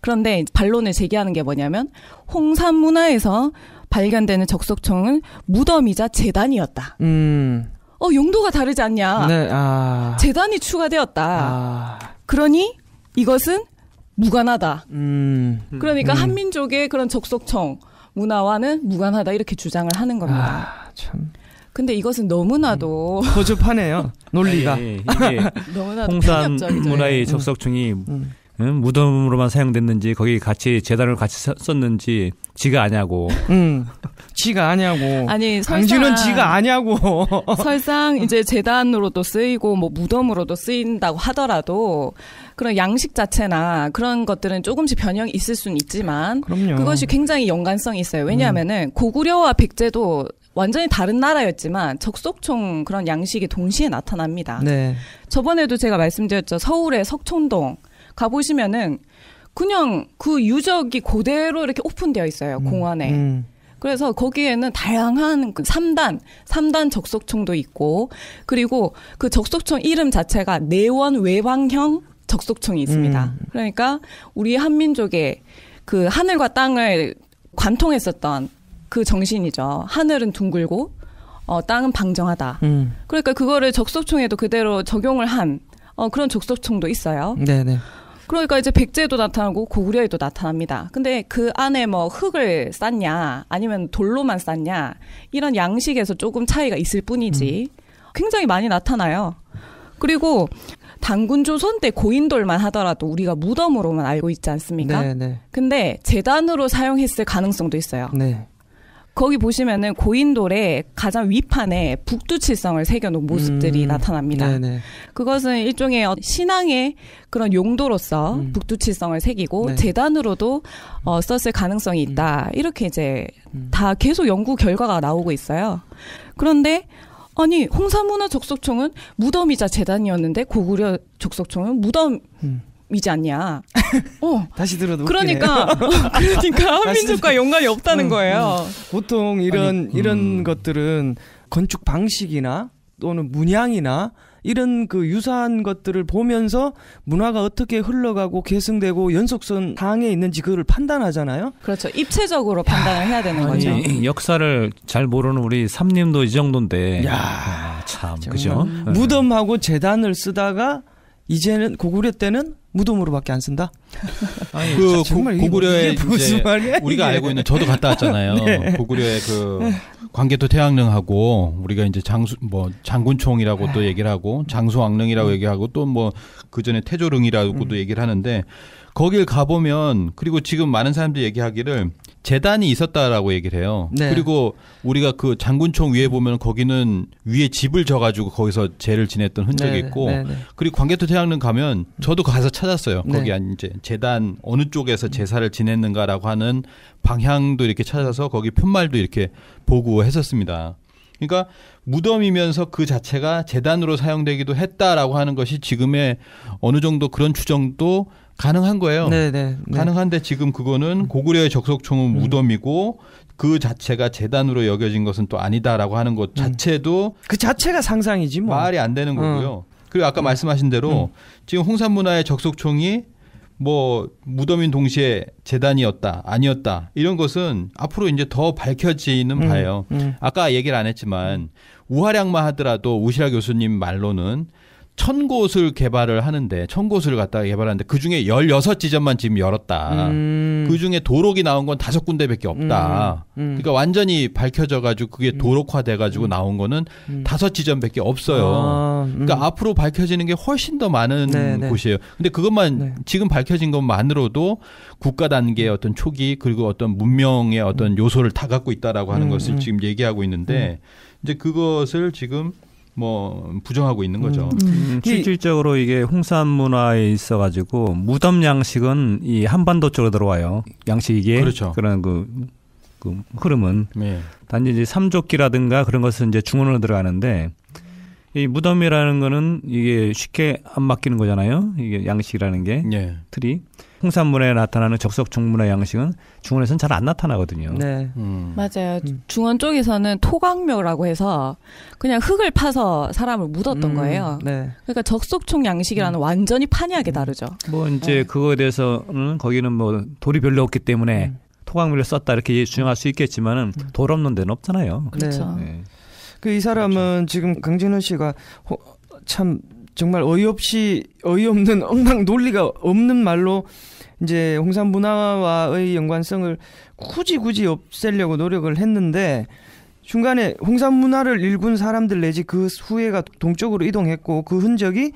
그런데 반론을 제기하는 게 뭐냐면 홍산 문화에서 발견되는 적속청은 무덤이자 재단이었다. 음. 어 용도가 다르지 않냐. 네, 아... 재단이 추가되었다. 아... 그러니 이것은 무관하다. 음... 그러니까 음... 한민족의 그런 적속청 문화와는 무관하다 이렇게 주장을 하는 겁니다. 아, 참. 근데 이것은 너무나도 허접하네요. 음. 논리가. 아, 예, 예, 예. 너무나도 홍산 문화의 적속층이 음. 음. 음, 무덤으로만 사용됐는지 거기 같이 재단을 같이 썼는지 지가 아냐고. 음, 지가 아냐고. 아니 강진은 지가 아냐고. 설상 이제 재단으로도 쓰이고 뭐 무덤으로도 쓰인다고 하더라도 그런 양식 자체나 그런 것들은 조금씩 변형이 있을 수는 있지만 그럼요. 그것이 굉장히 연관성이 있어요. 왜냐하면은 음. 고구려와 백제도 완전히 다른 나라였지만 적속총 그런 양식이 동시에 나타납니다. 네. 저번에도 제가 말씀드렸죠. 서울의 석촌동 가보시면은 그냥 그 유적이 그대로 이렇게 오픈되어 있어요. 음, 공원에. 음. 그래서 거기에는 다양한 그 3단, 3단 적석청도 있고, 그리고 그 적석청 이름 자체가 내원 외방형 적석청이 있습니다. 음, 음. 그러니까 우리 한민족의 그 하늘과 땅을 관통했었던 그 정신이죠. 하늘은 둥글고, 어, 땅은 방정하다. 음. 그러니까 그거를 적석청에도 그대로 적용을 한 어, 그런 적석청도 있어요. 네네. 그러니까 이제 백제도 에 나타나고 고구려에도 나타납니다. 근데 그 안에 뭐 흙을 쌌냐 아니면 돌로만 쌌냐 이런 양식에서 조금 차이가 있을 뿐이지 음. 굉장히 많이 나타나요. 그리고 단군 조선 때 고인돌만 하더라도 우리가 무덤으로만 알고 있지 않습니까? 네네. 네. 근데 재단으로 사용했을 가능성도 있어요. 네. 거기 보시면은 고인돌의 가장 위판에 북두칠성을 새겨놓은 음, 모습들이 음. 나타납니다. 네네. 그것은 일종의 어, 신앙의 그런 용도로서 음. 북두칠성을 새기고 네. 재단으로도 어, 음. 썼을 가능성이 음. 있다. 이렇게 이제 다 계속 연구 결과가 나오고 있어요. 그런데 아니 홍사문화 적석총은 무덤이자 재단이었는데 고구려 적석총은 무덤 음. 이지 않냐. 어. 다시 들어도 그러니까 어, 그러니까 한민족과 연관이 없다는 음, 거예요. 음. 보통 이런 아니, 이런 음. 것들은 건축 방식이나 또는 문양이나 이런 그 유사한 것들을 보면서 문화가 어떻게 흘러가고 계승되고 연속성 상에 있는지 그걸 판단하잖아요. 그렇죠. 입체적으로 판단을 해야 되는 아니, 거죠. 역사를 잘 모르는 우리 삼림도 이 정도인데. 야, 아, 참 그죠? 음. 무덤하고 재단을 쓰다가 이제는 고구려 때는 무덤으로밖에 안 쓴다. 아니, 그 자, 고, 구려에 이제 우리가 알고 있는 저도 갔다 왔잖아요. 네. 고구려의 그 광개토 태양릉하고 우리가 이제 장수 뭐 장군총이라고 또 네. 얘기를 하고 장수왕릉이라고 음. 얘기하고 또 뭐그 전에 태조릉이라고도 음. 얘기를 하는데 거길 가보면 그리고 지금 많은 사람들이 얘기하기를 재단이 있었다라고 얘기를 해요. 네. 그리고 우리가 그 장군총 위에 보면 거기는 위에 집을 져가지고 거기서 재를 지냈던 흔적이 네 있고 네네. 네, 네. 그리고 광개토 태양릉 가면 저도 가서 찾았어요. 네. 거기 안 이제 재단 어느 쪽에서 제사를 지냈는가라고 하는 방향도 이렇게 찾아서 거기 푯말도 이렇게 보고 했었습니다. 그러니까 무덤이면서 그 자체가 재단으로 사용되기도 했다라고 하는 것이 지금의 어느 정도 그런 추정도 가능한 거예요. 네네. 네, 네. 가능한데 지금 그거는 고구려의 적석총은 음. 무덤이고 그 자체가 재단으로 여겨진 것은 또 아니다라고 하는 것 음. 자체도 음. 그 자체가 상상이지 뭐. 말이 안 되는 어. 거고요. 어. 그리고 아까 음. 말씀하신 대로 음. 지금 홍산문화의 적석총이 뭐 무덤인 동시에 재단이었다 아니었다 이런 것은 앞으로 이제 더 밝혀지는 음. 바예요. 아까 얘기를 안 했지만 우화량만 하더라도 우시라 교수님 말로는 천 곳을 개발을 하는데 천 곳을 갖다가 개발하는데 그 중에 열여섯 지점만 지금 열었다. 음. 그 중에 도로기 나온 건 다섯 군데밖에 없다. 음. 음. 그러니까 완전히 밝혀져 가지고 그게 음. 도로화돼 가지고 음. 나온 거는 음. 다섯 지점밖에 없어요. 아, 그러니까 앞으로 밝혀지는 게 훨씬 더 많은 네네. 네. 곳이에요. 근데 그것만 네. 지금 밝혀진 것만으로도 국가 단계의 어떤 초기 그리고 어떤 문명의 어떤 요소를 다 갖고 있다라고 하는 것을 지금 얘기하고 있는데 이제 그것을 지금 뭐 부정하고 있는 거죠. 음. 음. 실질적으로 이게 홍삼 문화에 있어 가지고 무덤 양식은 이 한반도 쪽으로 들어와요. 양식이게 그렇죠. 그런 그, 그 흐름은 네. 단지 이제 삼조끼라든가 그런 것은 이제 중원으로 들어가는데 이 무덤이라는 거는 이게 쉽게 안 맡기는 거잖아요. 이게 양식이라는 게 네. 틀이. 풍산문에 나타나는 적석충문화 양식은 중원에서는 잘 안 나타나거든요. 네. 음. 맞아요. 음. 중원 쪽에서는 토광묘라고 해서 그냥 흙을 파서 사람을 묻었던 음. 거예요. 네. 그러니까 적석총 양식이라는 음. 완전히 판이하게 다르죠. 뭐 이제 네. 그거에 대해서는 거기는 뭐 돌이 별로 없기 때문에 음. 토광묘를 썼다 이렇게 주장할 수 있겠지만은 돌 없는 데는 없잖아요. 그렇죠. 네. 그이 사람은 그렇죠. 지금 강진호 씨가 호, 참 정말 어이없이 어이없는 엉망 논리가 없는 말로 이제 홍산 문화와의 연관성을 굳이 굳이 없애려고 노력을 했는데 중간에 홍산 문화를 일군 사람들 내지 그 후예가 동쪽으로 이동했고 그 흔적이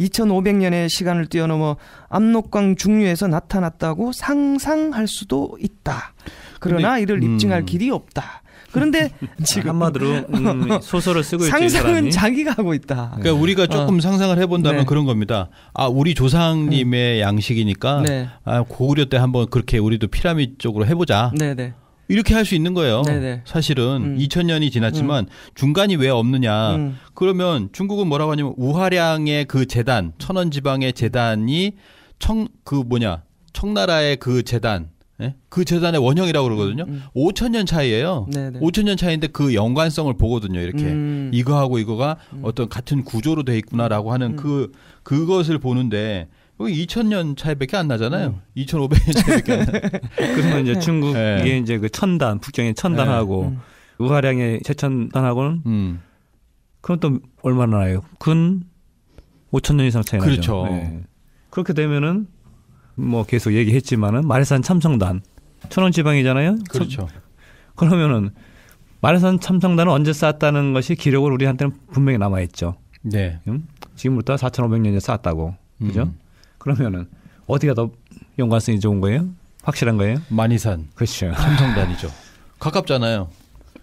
2500년의 시간을 뛰어넘어 압록강 중류에서 나타났다고 상상할 수도 있다. 그러나 근데, 이를 입증할 음. 길이 없다. 그런데 지금 한마디로 음, 어, 소설을 쓰고 상상은 자기가 하고 있다. 그러니까 네. 우리가 어. 조금 어. 상상을 해본다면 네. 그런 겁니다. 아 우리 조상님의 음. 양식이니까 네. 아, 고구려 때 한번 그렇게 우리도 피라미드 쪽으로 해보자. 네네. 네. 이렇게 할 수 있는 거예요. 네네. 사실은 음. 2000년이 지났지만 음. 중간이 왜 없느냐. 음. 그러면 중국은 뭐라고 하냐면 우하량의 그 재단, 천원 지방의 재단이 청 그 뭐냐 청나라의 그 재단 예? 그 재단의 원형이라고 그러거든요. 음, 음. 5천 년 차이예요. 네네. 5천 년 차이인데 그 연관성을 보거든요. 이렇게 음. 이거하고 이거가 음. 어떤 같은 구조로 돼 있구나라고 하는 음. 그 그것을 보는데 2000년 차이밖에 안 나잖아요. 음. 2,500년 차이밖에 안 나요. 그러면 이제 중국 네. 이게 네. 이제 그 천단, 북경의 천단하고 네. 음. 우하량의 최천단하고는 음. 그럼 또 얼마나 나요? 근 5,000년 이상 차이 그렇죠. 나죠. 그렇죠. 네. 그렇게 되면은 뭐 계속 얘기했지만은 마레산 참성단 천원 지방이잖아요. 그렇죠. 참, 그러면은 마레산 참성단은 언제 쌓았다는 것이 기록을 우리한테는 분명히 남아 있죠. 네. 음? 지금부터 4,500년에 쌓았다고. 그죠? 음. 그러면은 어디가 더 연관성이 좋은 거예요? 확실한 거예요? 마니산. 그렇죠. 참성단이죠. 가깝잖아요.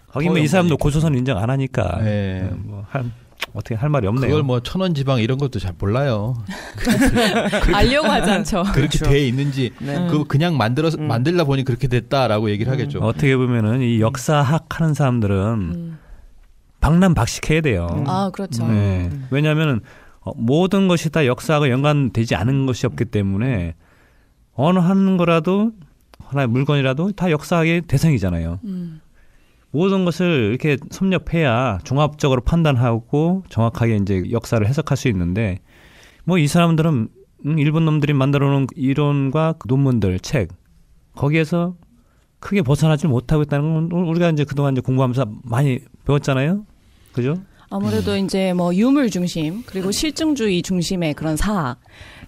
거기 뭐이 사람도 고조선 인정 안 하니까. 네. 음, 뭐한 어떻게 할 말이 없네요. 그걸 뭐 천원 지방 이런 것도 잘 몰라요. 알려고 하지 않죠. 그렇게 그렇죠. 돼 있는지 네. 그 음. 그냥 만들어 음. 만들다 보니 그렇게 됐다라고 얘기를 음. 하겠죠. 어떻게 보면은 이 역사학 하는 사람들은 음. 박남박식해야 돼요. 음. 아 그렇죠. 네. 음. 왜냐하면 어, 모든 것이 다 역사하고 연관되지 않은 것이 없기 때문에 어느 한 거라도 하나의 물건이라도 다 역사학의 대상이잖아요. 음. 모든 것을 이렇게 섭렵해야 종합적으로 판단하고 정확하게 이제 역사를 해석할 수 있는데 뭐 이 사람들은 음, 일본 놈들이 만들어 놓은 이론과 그 논문들, 책 거기에서 크게 벗어나지 못하고 있다는 건 우리가 이제 그동안 이제 공부하면서 많이 배웠잖아요. 그죠? 아무래도 음. 이제 뭐 유물 중심 그리고 실증주의 중심의 그런 사학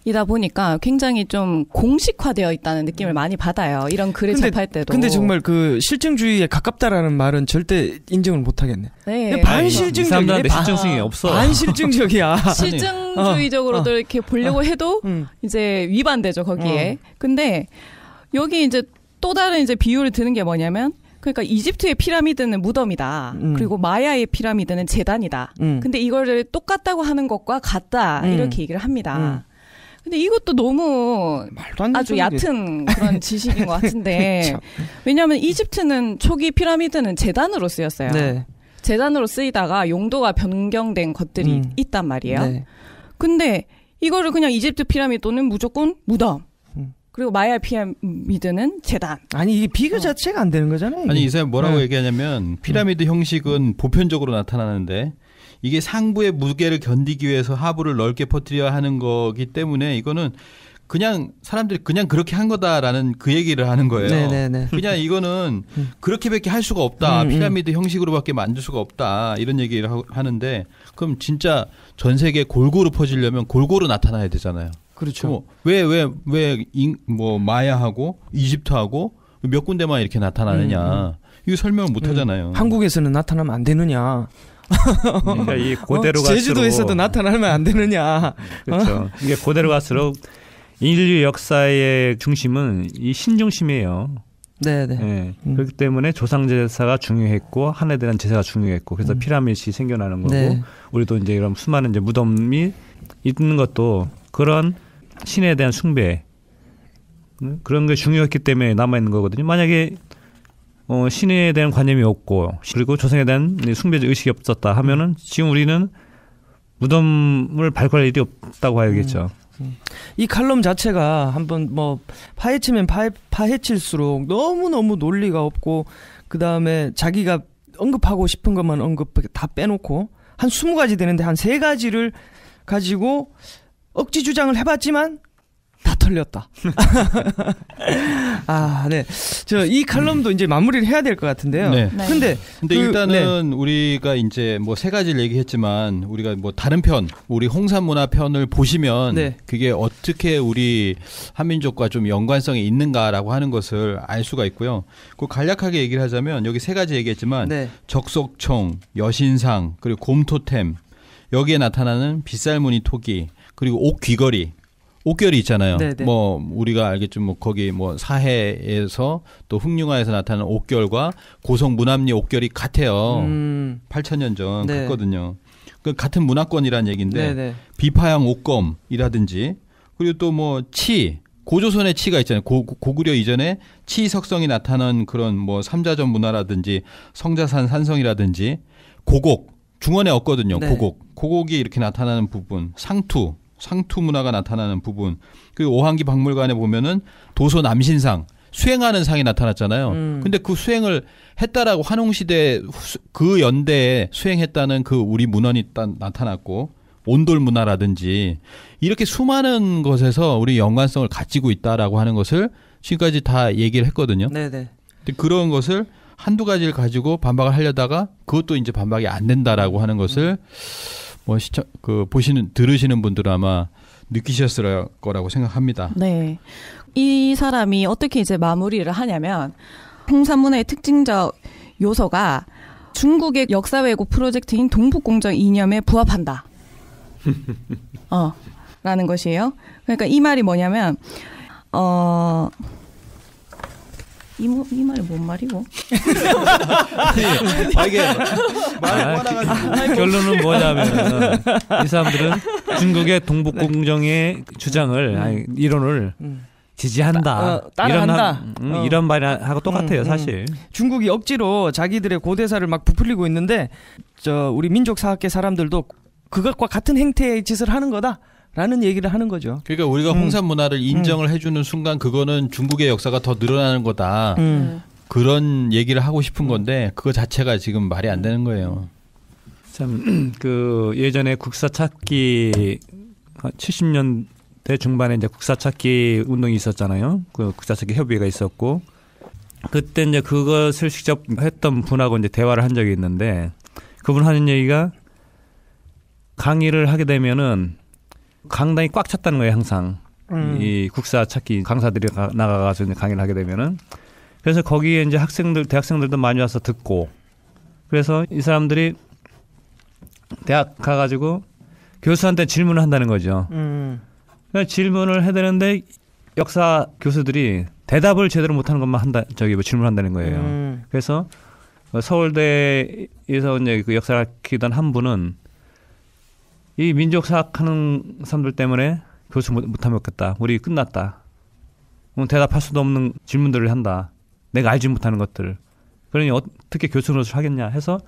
이다 보니까 굉장히 좀 공식화되어 있다는 느낌을 음. 많이 받아요. 이런 글을 근데, 접할 때도. 근데 정말 그 실증주의에 가깝다라는 말은 절대 인정을 못 하겠네. 네. 네. 반실증적이야. 실증이 없어. 반실증적이야. 실증주의적으로도 어, 어, 이렇게 보려고 어, 해도 음. 이제 위반되죠 거기에. 어. 근데 여기 이제 또 다른 이제 비유를 드는 게 뭐냐면 그러니까 이집트의 피라미드는 무덤이다. 음. 그리고 마야의 피라미드는 재단이다. 음. 근데 이걸 똑같다고 하는 것과 같다. 음. 이렇게 얘기를 합니다. 음. 근데 이것도 너무 아주 얕은 그런 지식인 것 같은데 왜냐하면 이집트는 초기 피라미드는 재단으로 쓰였어요. 네. 재단으로 쓰이다가 용도가 변경된 것들이 음. 있단 말이에요. 네. 근데 이거를 그냥 이집트 피라미드는 무조건 무덤. 음. 그리고 마야 피라미드는 재단. 아니 이게 비교 어. 자체가 안 되는 거잖아요. 이게. 아니 이사람 뭐라고 네. 얘기하냐면 피라미드 형식은 보편적으로 나타나는데 이게 상부의 무게를 견디기 위해서 하부를 넓게 퍼뜨려야 하는 거기 때문에 이거는 그냥 사람들이 그냥 그렇게 한 거다라는 그 얘기를 하는 거예요. 네네네. 네, 네. 그냥 이거는 음. 그렇게밖에 할 수가 없다. 음, 음. 피라미드 음. 형식으로밖에 만들 수가 없다. 이런 얘기를 하는데 그럼 진짜 전 세계 골고루 퍼지려면 골고루 나타나야 되잖아요. 그렇죠. 왜 왜왜뭐 뭐 마야하고 이집트하고 몇 군데만 이렇게 나타나느냐. 음, 음 이거 설명을 못 하잖아요. 한국에서는 나타나면 안 되느냐. 그러니까 이 어? 고대로 어, 갈수록 제주도에서도 나타나면 안 되느냐. 네, 그렇죠. 어? 이게 고대로 갈수록 인류 역사의 중심은 이 신중심이에요. 네네. 네. 네. 음. 그렇기 때문에 조상 제사가 중요했고 한에 대한 제사가 중요했고 그래서 음. 피라밋이 생겨나는 거고 네. 우리도 이제 이런 수많은 이제 무덤이 있는 것도 그런 신에 대한 숭배 음? 그런 게 중요했기 때문에 남아 있는 거거든요. 만약에 어, 신에 대한 관념이 없고 그리고 조상에 대한 숭배적 의식이 없었다 하면은 지금 우리는 무덤을 발굴할 일이 없다고 해야겠죠. 음, 음. 이 칼럼 자체가 한번 뭐 파헤치면 파헤, 파헤칠수록 너무 너무 논리가 없고 그 다음에 자기가 언급하고 싶은 것만 언급 다 빼놓고 한 스무 가지 되는데 한 세 가지를 가지고 억지 주장을 해봤지만 다 털렸다. 아, 네. 저 이 칼럼도 이제 마무리를 해야 될 것 같은데요. 네. 네. 근데 근데 그, 일단은 네. 우리가 이제 뭐 세 가지를 얘기했지만 우리가 뭐 다른 편, 우리 홍산 문화 편을 보시면 네. 그게 어떻게 우리 한민족과 좀 연관성이 있는가라고 하는 것을 알 수가 있고요. 그 간략하게 얘기를 하자면 여기 세 가지 얘기했지만 네. 적속총, 여신상, 그리고 곰토템 여기에 나타나는 빗살무늬 토기 그리고 옥 귀걸이 옥결이 있잖아요. 네네. 뭐 우리가 알겠지만 뭐 거기 뭐 사해에서 또 흑융화에서 나타나는 옥결과 고성 문합리 옥결이 같아요. 음. 8천년 전 네. 같거든요. 그 같은 문화권이라는 얘기인데 네네. 비파양 옥검이라든지 그리고 또 뭐 치, 고조선의 치가 있잖아요. 고, 구려 이전에 치 석성이 나타난 그런 뭐 삼자전 문화라든지 성자산 산성이라든지 고곡 중원에 없거든요. 네. 고곡. 고곡이 이렇게 나타나는 부분, 상투 상투 문화가 나타나는 부분 그 오한기 박물관에 보면은 도소 남신상 수행하는 상이 나타났잖아요. 음. 근데 그 수행을 했다라고 한홍시대 그 연대에 수행했다는 그 우리 문헌이 딴, 나타났고 온돌 문화라든지 이렇게 수많은 것에서 우리 연관성을 가지고 있다라고 하는 것을 지금까지 다 얘기를 했거든요. 네네. 네. 근데 그런 것을 한두 가지를 가지고 반박을 하려다가 그것도 이제 반박이 안 된다라고 하는 것을 음. 뭐 시청 그 보시는 들으시는 분들은 아마 느끼셨을 거라고 생각합니다. 네. 이 사람이 어떻게 이제 마무리를 하냐면 홍산문화의 특징적 요소가 중국의 역사 왜곡 프로젝트인 동북공정 이념에 부합한다. 어. 라는 것이에요. 그러니까 이 말이 뭐냐면 어 이, 뭐, 이 말이 뭔 말이고? 아, 이게 말 아, 그, 결론은 뭐냐면 이 사람들은 중국의 동북공정의 주장을 음. 아니, 이론을 음. 지지한다. 따, 어, 이런, 하, 음, 어. 이런 말하고 똑같아요, 음, 음. 사실. 음. 중국이 억지로 자기들의 고대사를 막 부풀리고 있는데 저 우리 민족 사학계 사람들도 그것과 같은 행태의 짓을 하는 거다. 라는 얘기를 하는 거죠. 그러니까 우리가 홍산 음. 문화를 음. 인정을 음. 해주는 순간 그거는 중국의 역사가 더 늘어나는 거다. 음. 네. 그런 얘기를 하고 싶은 건데 그거 자체가 지금 말이 안 되는 거예요. 참 그 예전에 국사 찾기 70년대 어, 중반에 이제 국사 찾기 운동이 있었잖아요. 그 국사 찾기 협의회가 있었고 그때 이제 그것을 직접 했던 분하고 이제 대화를 한 적이 있는데 그분 하는 얘기가 강의를 하게 되면은 강당이 꽉 찼다는 거예요 항상 음. 이 국사 찾기 강사들이 나가가서 이제 강의를 하게 되면은 그래서 거기에 이제 학생들 대학생들도 많이 와서 듣고 그래서 이 사람들이 대학 가가지고 교수한테 질문을 한다는 거죠. 음. 그러니 질문을 해야 되는데 역사 교수들이 대답을 제대로 못하는 것만 한다 저기 뭐 질문한다는 거예요. 음. 그래서 서울대에서 이제 그 역사를 키던 한 분은 이 민족 사학하는 사람들 때문에 교수 못하면 없겠다. 우리 끝났다. 대답할 수도 없는 질문들을 한다. 내가 알지 못하는 것들 그러니 어떻게 교수로서 하겠냐 해서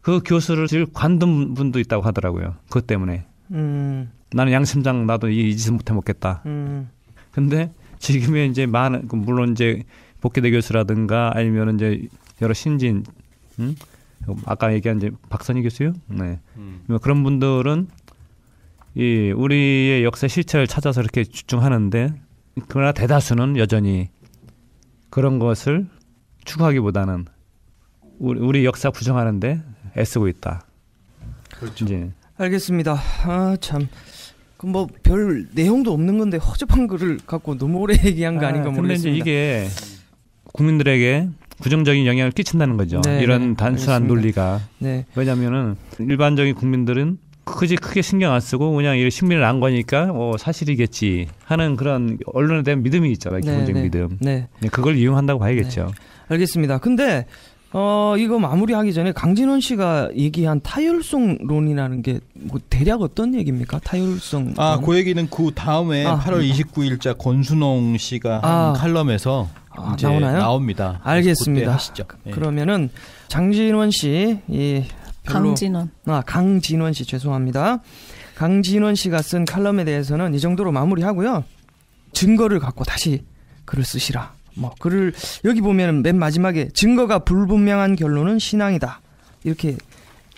그 교수를 관둔 분도 있다고 하더라고요. 그것 때문에. 음. 나는 양심장 나도 이 짓은 못해 먹겠다. 음. 근데 지금의 이제 많은 물론 이제 복귀대 교수라든가 아니면 이제 여러 신진 음? 아까 얘기한 이제 박선희 교수요. 네. 음. 뭐 그런 분들은 이 우리의 역사 실체를 찾아서 이렇게 집중하는데 그러나 대다수는 여전히 그런 것을 추구하기보다는 우리, 우리 역사 부정하는데 애쓰고 있다. 그렇죠. 이제. 알겠습니다. 아 참. 그 뭐별 내용도 없는 건데 허접한 글을 갖고 너무 오래 얘기한 거 아, 닌가 모르겠습니다. 근데 이게 국민들에게 부정적인 영향을 끼친다는 거죠. 네, 이런 네, 단순한 알겠습니다. 논리가. 네. 왜냐하면은 일반적인 국민들은 그지 크게 신경 안 쓰고 그냥 이 신문을 안 거니까 어, 사실이겠지 하는 그런 언론에 대한 믿음이 있잖아요. 네, 기본적인 네. 믿음. 네. 네. 그걸 이용한다고 봐야겠죠. 알겠습니다. 근데 어, 이거 마무리하기 전에 강진원 씨가 얘기한 타율성론이라는 게뭐 대략 어떤 얘기입니까? 타율성. 아, 그 얘기는 그 다음에 아, 8월 29일자 권순홍 씨가 아, 한 칼럼에서 아, 나오나요? 나옵니다. 알겠습니다. 하시죠. 네. 예. 그러면은 장진원 씨, 이 강진원. 아, 강진원 씨 죄송합니다. 강진원 씨가 쓴 칼럼에 대해서는 이 정도로 마무리하고요. 증거를 갖고 다시 글을 쓰시라. 뭐 글을 여기 보면은 맨 마지막에 증거가 불분명한 결론은 신앙이다. 이렇게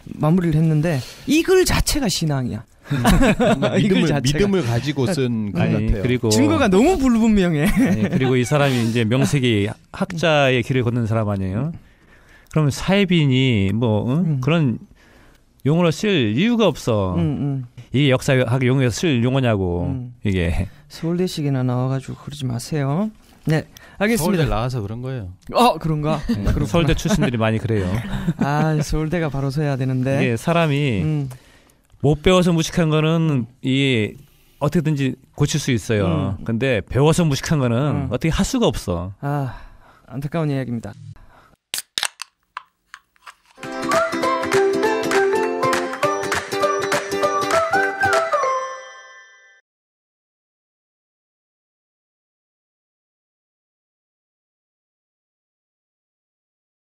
마무리를 했는데 이 글 자체가 신앙이야. 음. 믿음을, 가 믿음을 가지고 네. 쓴글 같아요. 네. 그리고 증거가 너무 불분명해. 아니, 네, 그리고 이 사람이 이제 명색이 학자의 길을 걷는 사람 아니에요. 그러면 사회빈이 뭐 응? 어? 음. 그런 용어를 쓸 이유가 없어. 음, 음. 이 역사학 용어에 쓸 용어냐고 음. 이게. 서울대식이나 나와가지고 그러지 마세요. 네. 알겠습니다. 서울대 나와서 그런 거예요. 어, 그런가? 네, 서울대 출신들이 많이 그래요. 아, 서울대가 바로 서야 되는데. 예, 사람이 음. 못 배워서 무식한 거는 이 어떻게든지 고칠 수 있어요. 음. 근데 배워서 무식한 거는 음. 어떻게 할 수가 없어. 아 안타까운 이야기입니다.